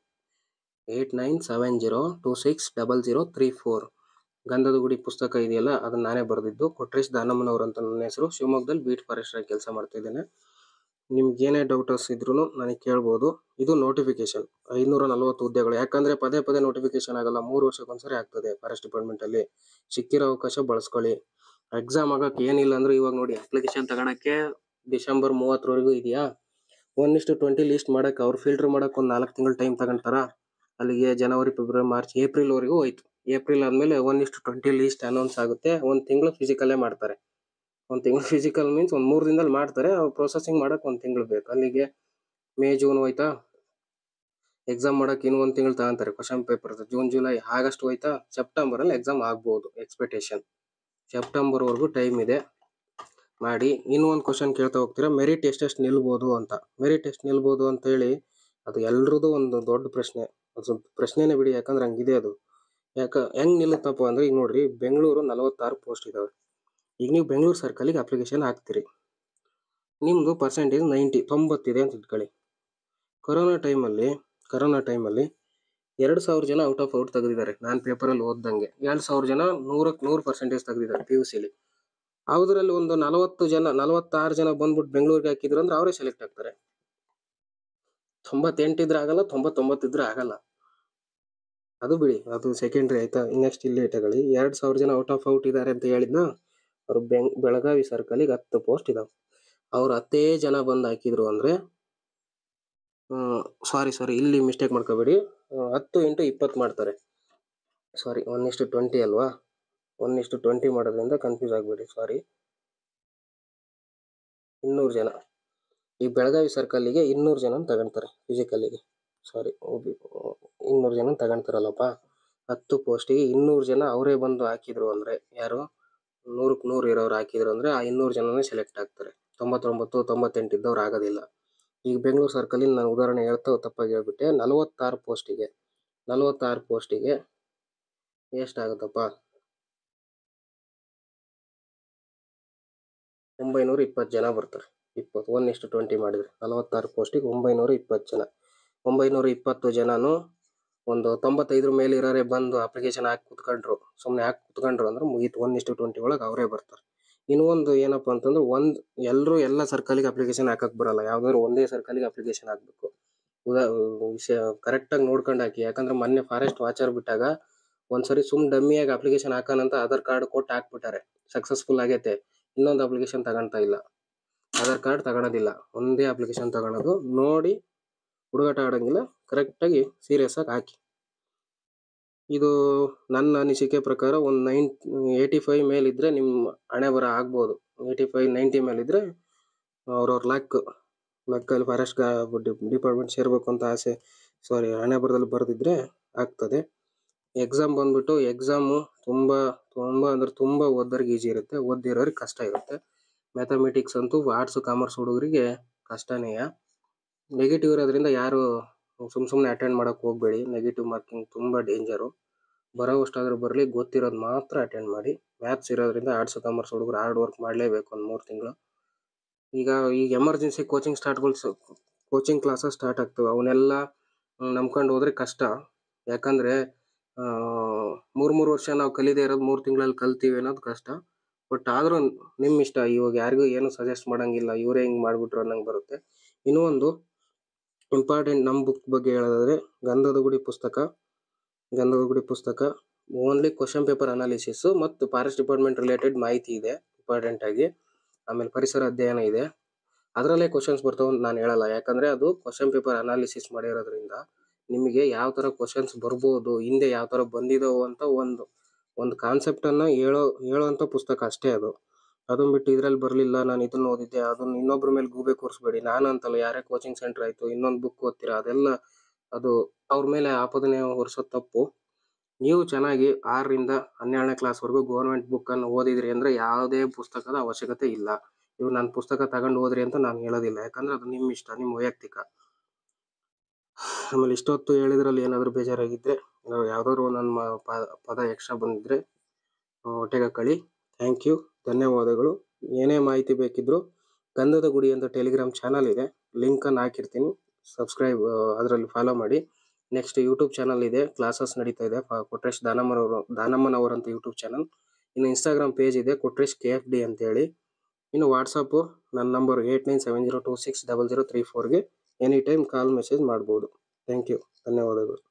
eight nine seven zero two six double zero three four Gandhada Gudi ಪುಸ್ತಕ ಇದೆಯಲ್ಲ ಅದನ್ನು ನಾನೇ ಬರೆದಿದ್ದು ಕೊಟ್ರೇಶ್ ದಾನಮ್ಮನವ್ರು ಅಂತ ನನ್ನ ಹೆಸರು ಶಿವಮೊಗ್ಗದಲ್ಲಿ ಬೀಟ್ ಫಾರೆಸ್ಟ್ರಾಗಿ ಕೆಲಸ ಮಾಡ್ತಿದ್ದೇನೆ ಏನೇ ಡೌಟಸ್ ಇದ್ರೂ ನನಗೆ ಕೇಳ್ಬೋದು ಇದು ನೋಟಿಫಿಕೇಶನ್ ಐನೂರ ನಲವತ್ತು ಹುದ್ದೆಗಳು ಯಾಕಂದ್ರೆ ಪದೇ ಪದೇ ನೋಟಿಫಿಕೇಶನ್ ಆಗಲ್ಲ ಮೂರು ವರ್ಷಕ್ಕೊಂದ್ಸರಿ ಆಗ್ತದೆ ಫಾರೆಸ್ಟ್ ಡಿಪಾರ್ಟ್ಮೆಂಟ್ ಅಲ್ಲಿ ಸಿಕ್ಕಿರೋ ಅವಕಾಶ ಬಳಸ್ಕೊಳ್ಳಿ ಎಕ್ಸಾಮ್ ಆಗಕ್ಕೆ ಏನಿಲ್ಲ ಅಂದ್ರೆ ಇವಾಗ ನೋಡಿ ಅಪ್ಲಿಕೇಶನ್ ತಗೊಳಕ್ಕೆ ಡಿಸೆಂಬರ್ ಮೂವತ್ತರವರೆಗೂ ಇದೆಯಾ ಒನ್ ಇಷ್ಟು ಟ್ವೆಂಟಿ ಲೀಸ್ಟ್ ಮಾಡಕ್ಕೆ ಅವ್ರು ಫಿಲ್ಟರ್ ಮಾಡಕ್ಕೆ ಒಂದು ನಾಲ್ಕು ತಿಂಗಳು ಟೈಮ್ ತಗೊಂತಾರ ಅಲ್ಲಿಗೆ ಜನವರಿ ಫೆಬ್ರವರಿ ಮಾರ್ಚ್ ಏಪ್ರಿಲ್ವರೆಗೂ ಹೋಯ್ತು ಏಪ್ರಿಲ್ ಆದಮೇಲೆ ಒನ್ ಇಷ್ಟು ಟ್ವೆಂಟಿ ಲೀಸ್ಟ್ ಅನೌನ್ಸ್ ಆಗುತ್ತೆ ಒಂದು ತಿಂಗಳು ಫಿಸಿಕಲ್ಲೇ ಮಾಡ್ತಾರೆ ಒಂದ್ ತಿಂಗಳು ಫಿಸಿಕಲ್ ಮೀನ್ಸ್ ಒಂದು ಮೂರು ದಿನದಲ್ಲಿ ಮಾಡ್ತಾರೆ ಪ್ರೊಸೆಸಿಂಗ್ ಮಾಡಕ್ ಒಂದು ತಿಂಗಳು ಬೇಕು ಅಲ್ಲಿಗೆ ಮೇ ಜೂನ್ ಹೋಯ್ತಾ ಎಕ್ಸಾಮ್ ಮಾಡಕ್ ಇನ್ನೂ ಒಂದು ತಿಂಗಳು ತಗೊಂತಾರೆ question paper June July August ಹೋಯ್ತಾ ಅಲ್ಲಿ ಎಕ್ಸಾಮ್ ಆಗ್ಬೋದು ಎಕ್ಸ್ಪೆಕ್ಟೇಷನ್ ವರೆಗೂ ಟೈಮ್ ಇದೆ ಮಾಡಿ ಇನ್ನೂ ಒಂದು ಕ್ವಶನ್ ಕೇಳ್ತಾ ಹೋಗ್ತೀರಾ ಮೆರಿಟ್ ಎಷ್ಟು ನಿಲ್ಬೋದು ಅಂತ ಮೆರಿಟ್ ಎಷ್ಟು ನಿಲ್ಬೋದು ಹೇಳಿ ಅದು ಎಲ್ರದ್ದು ಒಂದು ದೊಡ್ಡ ಪ್ರಶ್ನೆ ಅದು ಪ್ರಶ್ನೆನೇ ಬಿಡಿ ಯಾಕಂದ್ರೆ ಹಂಗಿದೆ ಅದು ಯಾಕೆ ಹೆಂಗ್ ನಿಲ್ಲುತ್ತಪ್ಪ ಅಂದ್ರೆ ಈಗ ನೋಡ್ರಿ ಬೆಂಗಳೂರು ನಲವತ್ತಾರು ಪೋಸ್ಟ್ ಇದಾವೆ ಈಗ ನೀವು ಬೆಂಗಳೂರು ಸರ್ಕಲಿಗೆ ಅಪ್ಲಿಕೇಶನ್ ಹಾಕ್ತೀರಿ ನಿಮ್ಮದು ಪರ್ಸೆಂಟೇಜ್ ನೈಂಟಿ ತೊಂಬತ್ತಿದೆ ಅಂತ ಇಟ್ಕೊಳ್ಳಿ ಕೊರೋನಾ ಟೈಮಲ್ಲಿ ಕೊರೋನಾ ಟೈಮಲ್ಲಿ ಎರಡು ಸಾವಿರ ಜನ ಔಟ್ ಆಫ್ ಔಟ್ ತೆಗೆದಿದ್ದಾರೆ ನಾನು ಪೇಪರಲ್ಲಿ ಓದ್ದಂಗೆ ಎರಡು ಸಾವಿರ ಜನ ನೂರಕ್ಕೆ ನೂರು ಪರ್ಸೆಂಟೇಜ್ ತೆಗೆದಿದ್ದಾರೆ ಪಿ ಯು ಸಿಲಿ ಅದರಲ್ಲಿ ಒಂದು ನಲವತ್ತು ಜನ ನಲವತ್ತಾರು ಜನ ಬಂದ್ಬಿಟ್ಟು ಬೆಂಗಳೂರಿಗೆ ಹಾಕಿದ್ರು ಅಂದ್ರೆ ಅವರೇ ಸೆಲೆಕ್ಟ್ ಆಗ್ತಾರೆ ತೊಂಬತ್ತೆಂಟಿದ್ರೆ ಆಗಲ್ಲ ತೊಂಬತ್ತೊಂಬತ್ತಿದ್ರೆ ಆಗಲ್ಲ ಅದು ಬಿಡಿ ಅದು ಸೆಕೆಂಡ್ರಿ ಆಯ್ತಾ ನೆಕ್ಸ್ಟ್ ಇಲ್ಲೇ ತಗೊಳ್ಳಿ ಎರಡು ಸಾವಿರ ಜನ ಔಟ್ ಆಫ್ ಔಟ್ ಇದ್ದಾರೆ ಅಂತ ಹೇಳಿದ್ನ ಅವ್ರು ಬೆಂಗ್ ಬೆಳಗಾವಿ ಸರ್ಕಲಿಗೆ ಹತ್ತು ಪೋಸ್ಟ್ ಇದಾವೆ ಅವ್ರು ಹತ್ತೇ ಜನ ಬಂದು ಹಾಕಿದ್ರು ಅಂದರೆ ಸಾರಿ ಸಾರಿ ಇಲ್ಲಿ ಮಿಸ್ಟೇಕ್ ಮಾಡ್ಕೋಬೇಡಿ ಹತ್ತು ಇಂಟು ಇಪ್ಪತ್ತು ಮಾಡ್ತಾರೆ ಸಾರಿ ಒನ್ ಇಷ್ಟು ಟ್ವೆಂಟಿ ಅಲ್ವಾ ಒನ್ ಇಷ್ಟು ಟ್ವೆಂಟಿ ಮಾಡೋದ್ರಿಂದ ಕನ್ಫ್ಯೂಸ್ ಆಗಬೇಡಿ ಸಾರಿ ಇನ್ನೂರು ಜನ ಈ ಬೆಳಗಾವಿ ಸರ್ಕಲ್ಲಿಗೆ ಇನ್ನೂರು ಜನ ತಗೊಳ್ತಾರೆ ಫಿಸಿಕಲ್ಲಿಗೆ ಸಾರಿ ಇನ್ನೂರು ಜನ ತಗೊಳ್ತಾರಲ್ಲಪ್ಪ ಹತ್ತು ಪೋಸ್ಟಿಗೆ ಇನ್ನೂರು ಜನ ಅವರೇ ಬಂದು ಹಾಕಿದ್ರು ಅಂದರೆ ಯಾರು ನೂರಕ್ಕೆ ನೂರು ಇರೋರು ಹಾಕಿದ್ರು ಅಂದರೆ ಆ ಇನ್ನೂರು ಜನನೇ ಸೆಲೆಕ್ಟ್ ಆಗ್ತಾರೆ ತೊಂಬತ್ತೊಂಬತ್ತು ತೊಂಬತ್ತೆಂಟು ಇದ್ದವ್ರು ಆಗೋದಿಲ್ಲ ಈಗ ಬೆಂಗಳೂರು ಸರ್ಕಲಿನ ನಾನು ಉದಾಹರಣೆ ಹೇಳ್ತಾ ತಪ್ಪಾಗಿ ಹೇಳ್ಬಿಟ್ಟೆ ನಲವತ್ತಾರು ಪೋಸ್ಟಿಗೆ ನಲವತ್ತಾರು ಪೋಸ್ಟಿಗೆ ಎಷ್ಟಾಗುತ್ತಪ್ಪ ಒಂಬೈನೂರ ಇಪ್ಪತ್ತು ಜನ ಬರ್ತಾರೆ ಇಪ್ಪತ್ತು ಒನ್ ಇಷ್ಟು ಟ್ವೆಂಟಿ ಮಾಡಿದರೆ ನಲವತ್ತಾರು ಪೋಸ್ಟಿಗೆ ಒಂಬೈನೂರ ಇಪ್ಪತ್ತು ಜನ ಒಂಬೈನೂರ ಇಪ್ಪತ್ತು ಜನನೂ ಒಂದು ತೊಂಬತ್ತೈದರ ಮೇಲೆ ಇರೋರೆ ಬಂದು ಅಪ್ಲಿಕೇಶನ್ ಹಾಕಿ ಕುತ್ಕೊಂಡ್ರು ಸುಮ್ಮನೆ ಹಾಕಿ ಕುತ್ಕೊಂಡ್ರು ಅಂದ್ರೆ ಮುಗೀತು ಒನ್ ಇಷ್ಟು ಟ್ವೆಂಟಿ ಒಳಗೆ ಅವರೇ ಬರ್ತಾರೆ ಇನ್ನೊಂದು ಏನಪ್ಪ ಅಂತಂದ್ರೆ ಒಂದ್ ಎಲ್ಲರೂ ಎಲ್ಲ ಸರ್ಕಲಿಗೆ ಅಪ್ಲಿಕೇಶನ್ ಹಾಕಕ್ಕೆ ಬರಲ್ಲ ಯಾವ್ದಾದ್ರು ಒಂದೇ ಸರ್ಕಲಿಗೆ ಅಪ್ಲಿಕೇಶನ್ ಹಾಕ್ಬೇಕು ಉದಾ ವಿಷಯ ಕರೆಕ್ಟಾಗಿ ನೋಡ್ಕೊಂಡು ಹಾಕಿ ಯಾಕಂದ್ರೆ ಮೊನ್ನೆ ಫಾರೆಸ್ಟ್ ವಾಚರ್ ಬಿಟ್ಟಾಗ ಒಂದ್ಸರಿ ಸುಮ್ ಡಮ್ಮಿಯಾಗಿ ಅಪ್ಲಿಕೇಶನ್ ಹಾಕೋಣಂತ ಆಧಾರ್ ಕಾರ್ಡ್ ಕೊಟ್ಟು ಹಾಕ್ಬಿಟ್ಟಾರೆ ಸಕ್ಸಸ್ಫುಲ್ ಆಗೈತೆ ಇನ್ನೊಂದು ಅಪ್ಲಿಕೇಶನ್ ತಗೊಳ್ತಾ ಇಲ್ಲ ಆಧಾರ್ ಕಾರ್ಡ್ ತಗೊಳೋದಿಲ್ಲ ಒಂದೇ ಅಪ್ಲಿಕೇಶನ್ ತಗೊಳೋದು ನೋಡಿ ಹುಡುಗಾಟ ಆಡೋಂಗಿಲ್ಲ ಕರೆಕ್ಟಾಗಿ ಸೀರಿಯಸ್ ಆಗಿ ಹಾಕಿ ಇದು ನನ್ನ ಅನಿಸಿಕೆ ಪ್ರಕಾರ ಒಂದು ನೈನ್ ಏಯ್ಟಿ ಫೈವ್ ಮೇಲಿದ್ದರೆ ನಿಮ್ಮ ಹಣೆ ಬರ ಆಗ್ಬೋದು ಏಯ್ಟಿ ಫೈವ್ ನೈಂಟಿ ಮೇಲಿದ್ದರೆ ಅವ್ರವ್ರ ಲ್ಯಾಕ್ ಲೆಕ್ಕಲ್ಲಿ ಫಾರೆಸ್ಟ್ ಡಿಪಾರ್ಟ್ಮೆಂಟ್ ಸೇರಬೇಕು ಅಂತ ಆಸೆ ಸಾರಿ ಹಣೆ ಬರದಲ್ಲಿ ಬರೆದಿದ್ರೆ ಆಗ್ತದೆ ಎಕ್ಸಾಮ್ ಬಂದ್ಬಿಟ್ಟು ಎಕ್ಸಾಮು ತುಂಬ ತುಂಬ ಅಂದ್ರೆ ತುಂಬ ಓದೋರಿಗೆ ಈಜಿ ಇರುತ್ತೆ ಓದಿರೋರಿಗೆ ಕಷ್ಟ ಇರುತ್ತೆ ಮ್ಯಾಥಮೆಟಿಕ್ಸ್ ಅಂತೂ ಆರ್ಟ್ಸು ಕಾಮರ್ಸ್ ಹುಡುಗರಿಗೆ ಕಷ್ಟನೇ ನೆಗೆಟಿವ್ ಇರೋದ್ರಿಂದ ಯಾರು ಸುಮ್ ಸುಮ್ಮನೆ ಅಟೆಂಡ್ ಮಾಡೋಕ್ಕೆ ಹೋಗಬೇಡಿ ನೆಗೆಟಿವ್ ಮಾರ್ಕಿಂಗ್ ತುಂಬ ಡೇಂಜರು ಬರೋವಷ್ಟಾದರೂ ಬರಲಿ ಗೊತ್ತಿರೋದು ಮಾತ್ರ ಅಟೆಂಡ್ ಮಾಡಿ ಮ್ಯಾಥ್ಸ್ ಇರೋದ್ರಿಂದ ಆರ್ಟ್ಸ್ ಕಾಮರ್ಸ್ ಹುಡುಗರು ಹಾರ್ಡ್ ವರ್ಕ್ ಮಾಡಲೇಬೇಕು ಒಂದು ಮೂರು ತಿಂಗಳು ಈಗ ಈಗ ಎಮರ್ಜೆನ್ಸಿ ಕೋಚಿಂಗ್ ಸ್ಟಾರ್ಟ್ಗಳು ಕೋಚಿಂಗ್ ಕ್ಲಾಸಸ್ ಸ್ಟಾರ್ಟ್ ಆಗ್ತವೆ ಅವನ್ನೆಲ್ಲ ನಂಬ್ಕೊಂಡು ಹೋದ್ರೆ ಕಷ್ಟ ಯಾಕಂದರೆ ಮೂರು ಮೂರು ವರ್ಷ ನಾವು ಕಲಿದೇ ಇರೋದು ಮೂರು ತಿಂಗಳಲ್ಲಿ ಕಲ್ತೀವಿ ಅನ್ನೋದು ಕಷ್ಟ ಬಟ್ ಆದರೂ ನಿಮ್ಮ ಇಷ್ಟ ಇವಾಗ ಯಾರಿಗೂ ಏನು ಸಜೆಸ್ಟ್ ಮಾಡೋಂಗಿಲ್ಲ ಇವರೇ ಹಿಂಗೆ ಮಾಡಿಬಿಟ್ರು ಅನ್ನಂಗೆ ಬರುತ್ತೆ ಇನ್ನೂ ಒಂದು ಇಂಪಾರ್ಟೆಂಟ್ ನಮ್ಮ ಬುಕ್ ಬಗ್ಗೆ ಹೇಳೋದಾದ್ರೆ ಗಂಧದ ಗುಡಿ ಪುಸ್ತಕ ಗಂಧದ ಗುಡಿ ಪುಸ್ತಕ ಓನ್ಲಿ ಕ್ವಶನ್ ಪೇಪರ್ ಅನಾಲಿಸಿಸ್ ಮತ್ತು ಫಾರೆಸ್ಟ್ ಡಿಪಾರ್ಟ್ಮೆಂಟ್ ರಿಲೇಟೆಡ್ ಮಾಹಿತಿ ಇದೆ ಇಂಪಾರ್ಟೆಂಟ್ ಆಗಿ ಆಮೇಲೆ ಪರಿಸರ ಅಧ್ಯಯನ ಇದೆ ಅದರಲ್ಲೇ ಕ್ವಶನ್ಸ್ ಬರ್ತಾವೆ ಅಂತ ನಾನು ಹೇಳಲ್ಲ ಯಾಕಂದ್ರೆ ಅದು ಕ್ವಶನ್ ಪೇಪರ್ ಅನಾಲಿಸಿಸ್ ಮಾಡಿರೋದ್ರಿಂದ ನಿಮಗೆ ಯಾವ ತರ ಕ್ವಶನ್ಸ್ ಬರ್ಬೋದು ಹಿಂದೆ ಯಾವ ತರ ಬಂದಿದವು ಅಂತ ಒಂದು ಒಂದು ಕಾನ್ಸೆಪ್ಟ್ ಅನ್ನ ಹೇಳೋ ಹೇಳುವಂತ ಪುಸ್ತಕ ಅಷ್ಟೇ ಅದು ಅದನ್ನ ಬಿಟ್ಟು ಇದ್ರಲ್ಲಿ ಬರಲಿಲ್ಲ ನಾನು ಇದನ್ನು ಓದಿದ್ದೆ ಅದನ್ನ ಇನ್ನೊಬ್ಬರ ಮೇಲೆ ಗೂಬೆ ಕೂರಿಸ್ಬೇಡಿ ನಾನು ಅಂತಲ್ಲ ಯಾರೇ ಕೋಚಿಂಗ್ ಸೆಂಟರ್ ಆಯಿತು ಇನ್ನೊಂದು ಬುಕ್ ಓದ್ತೀರಾ ಅದೆಲ್ಲ ಅದು ಅವ್ರ ಮೇಲೆ ಆಪದನೆ ಹೊರಿಸೋ ತಪ್ಪು ನೀವು ಚೆನ್ನಾಗಿ ಆರರಿಂದ ಹನ್ನೆರಡನೇ ಕ್ಲಾಸ್ವರೆಗೂ ಗೌರ್ಮೆಂಟ್ ಅನ್ನು ಓದಿದ್ರಿ ಅಂದರೆ ಯಾವುದೇ ಪುಸ್ತಕದ ಅವಶ್ಯಕತೆ ಇಲ್ಲ ಇವ್ರು ನನ್ನ ಪುಸ್ತಕ ತಗೊಂಡು ಓದ್ರಿ ಅಂತ ನಾನು ಹೇಳೋದಿಲ್ಲ ಯಾಕಂದ್ರೆ ಅದು ನಿಮ್ಮ ಇಷ್ಟ ನಿಮ್ಮ ವೈಯಕ್ತಿಕ ಆಮೇಲೆ ಇಷ್ಟೊತ್ತು ಹೇಳಿದ್ರಲ್ಲಿ ಏನಾದರೂ ಬೇಜಾರಾಗಿದ್ರೆ ಯಾವ್ದಾದ್ರು ನನ್ನ ಪದ ಎಕ್ಸ್ಟ್ರಾ ಬಂದಿದ್ರೆ ಹೊಟ್ಟೆಗೆ ಕಳಿ ಥ್ಯಾಂಕ್ ಯು ಧನ್ಯವಾದಗಳು ಏನೇ ಮಾಹಿತಿ ಬೇಕಿದ್ದರೂ ಗಂಧದ ಗುಡಿ ಅಂತ ಟೆಲಿಗ್ರಾಮ್ ಚಾನಲ್ ಇದೆ ಲಿಂಕನ್ನು ಹಾಕಿರ್ತೀನಿ ಸಬ್ಸ್ಕ್ರೈಬ್ ಅದರಲ್ಲಿ ಫಾಲೋ ಮಾಡಿ ನೆಕ್ಸ್ಟ್ ಯೂಟ್ಯೂಬ್ ಚಾನಲ್ ಇದೆ ಕ್ಲಾಸಸ್ ನಡೀತಾ ಇದೆ ಕೊಟ್ರೇಶ್ ದಾನಮ್ಮನವರು ದಾನಮ್ಮನವರಂತ ಯೂಟ್ಯೂಬ್ ಚಾನಲ್ ಇನ್ನು ಇನ್ಸ್ಟಾಗ್ರಾಮ್ ಪೇಜ್ ಇದೆ ಕೊಟ್ರೇಶ್ ಕೆ ಎಫ್ ಡಿ ಅಂತೇಳಿ ಇನ್ನು ವಾಟ್ಸಪ್ಪು ನನ್ನ number eight nine seven zero two six double zero three ಫೋರ್ಗೆ ಎನಿ ಟೈಮ್ ಕಾಲ್ ಮೆಸೇಜ್ ಮಾಡ್ಬೋದು ಥ್ಯಾಂಕ್ ಯು ಧನ್ಯವಾದಗಳು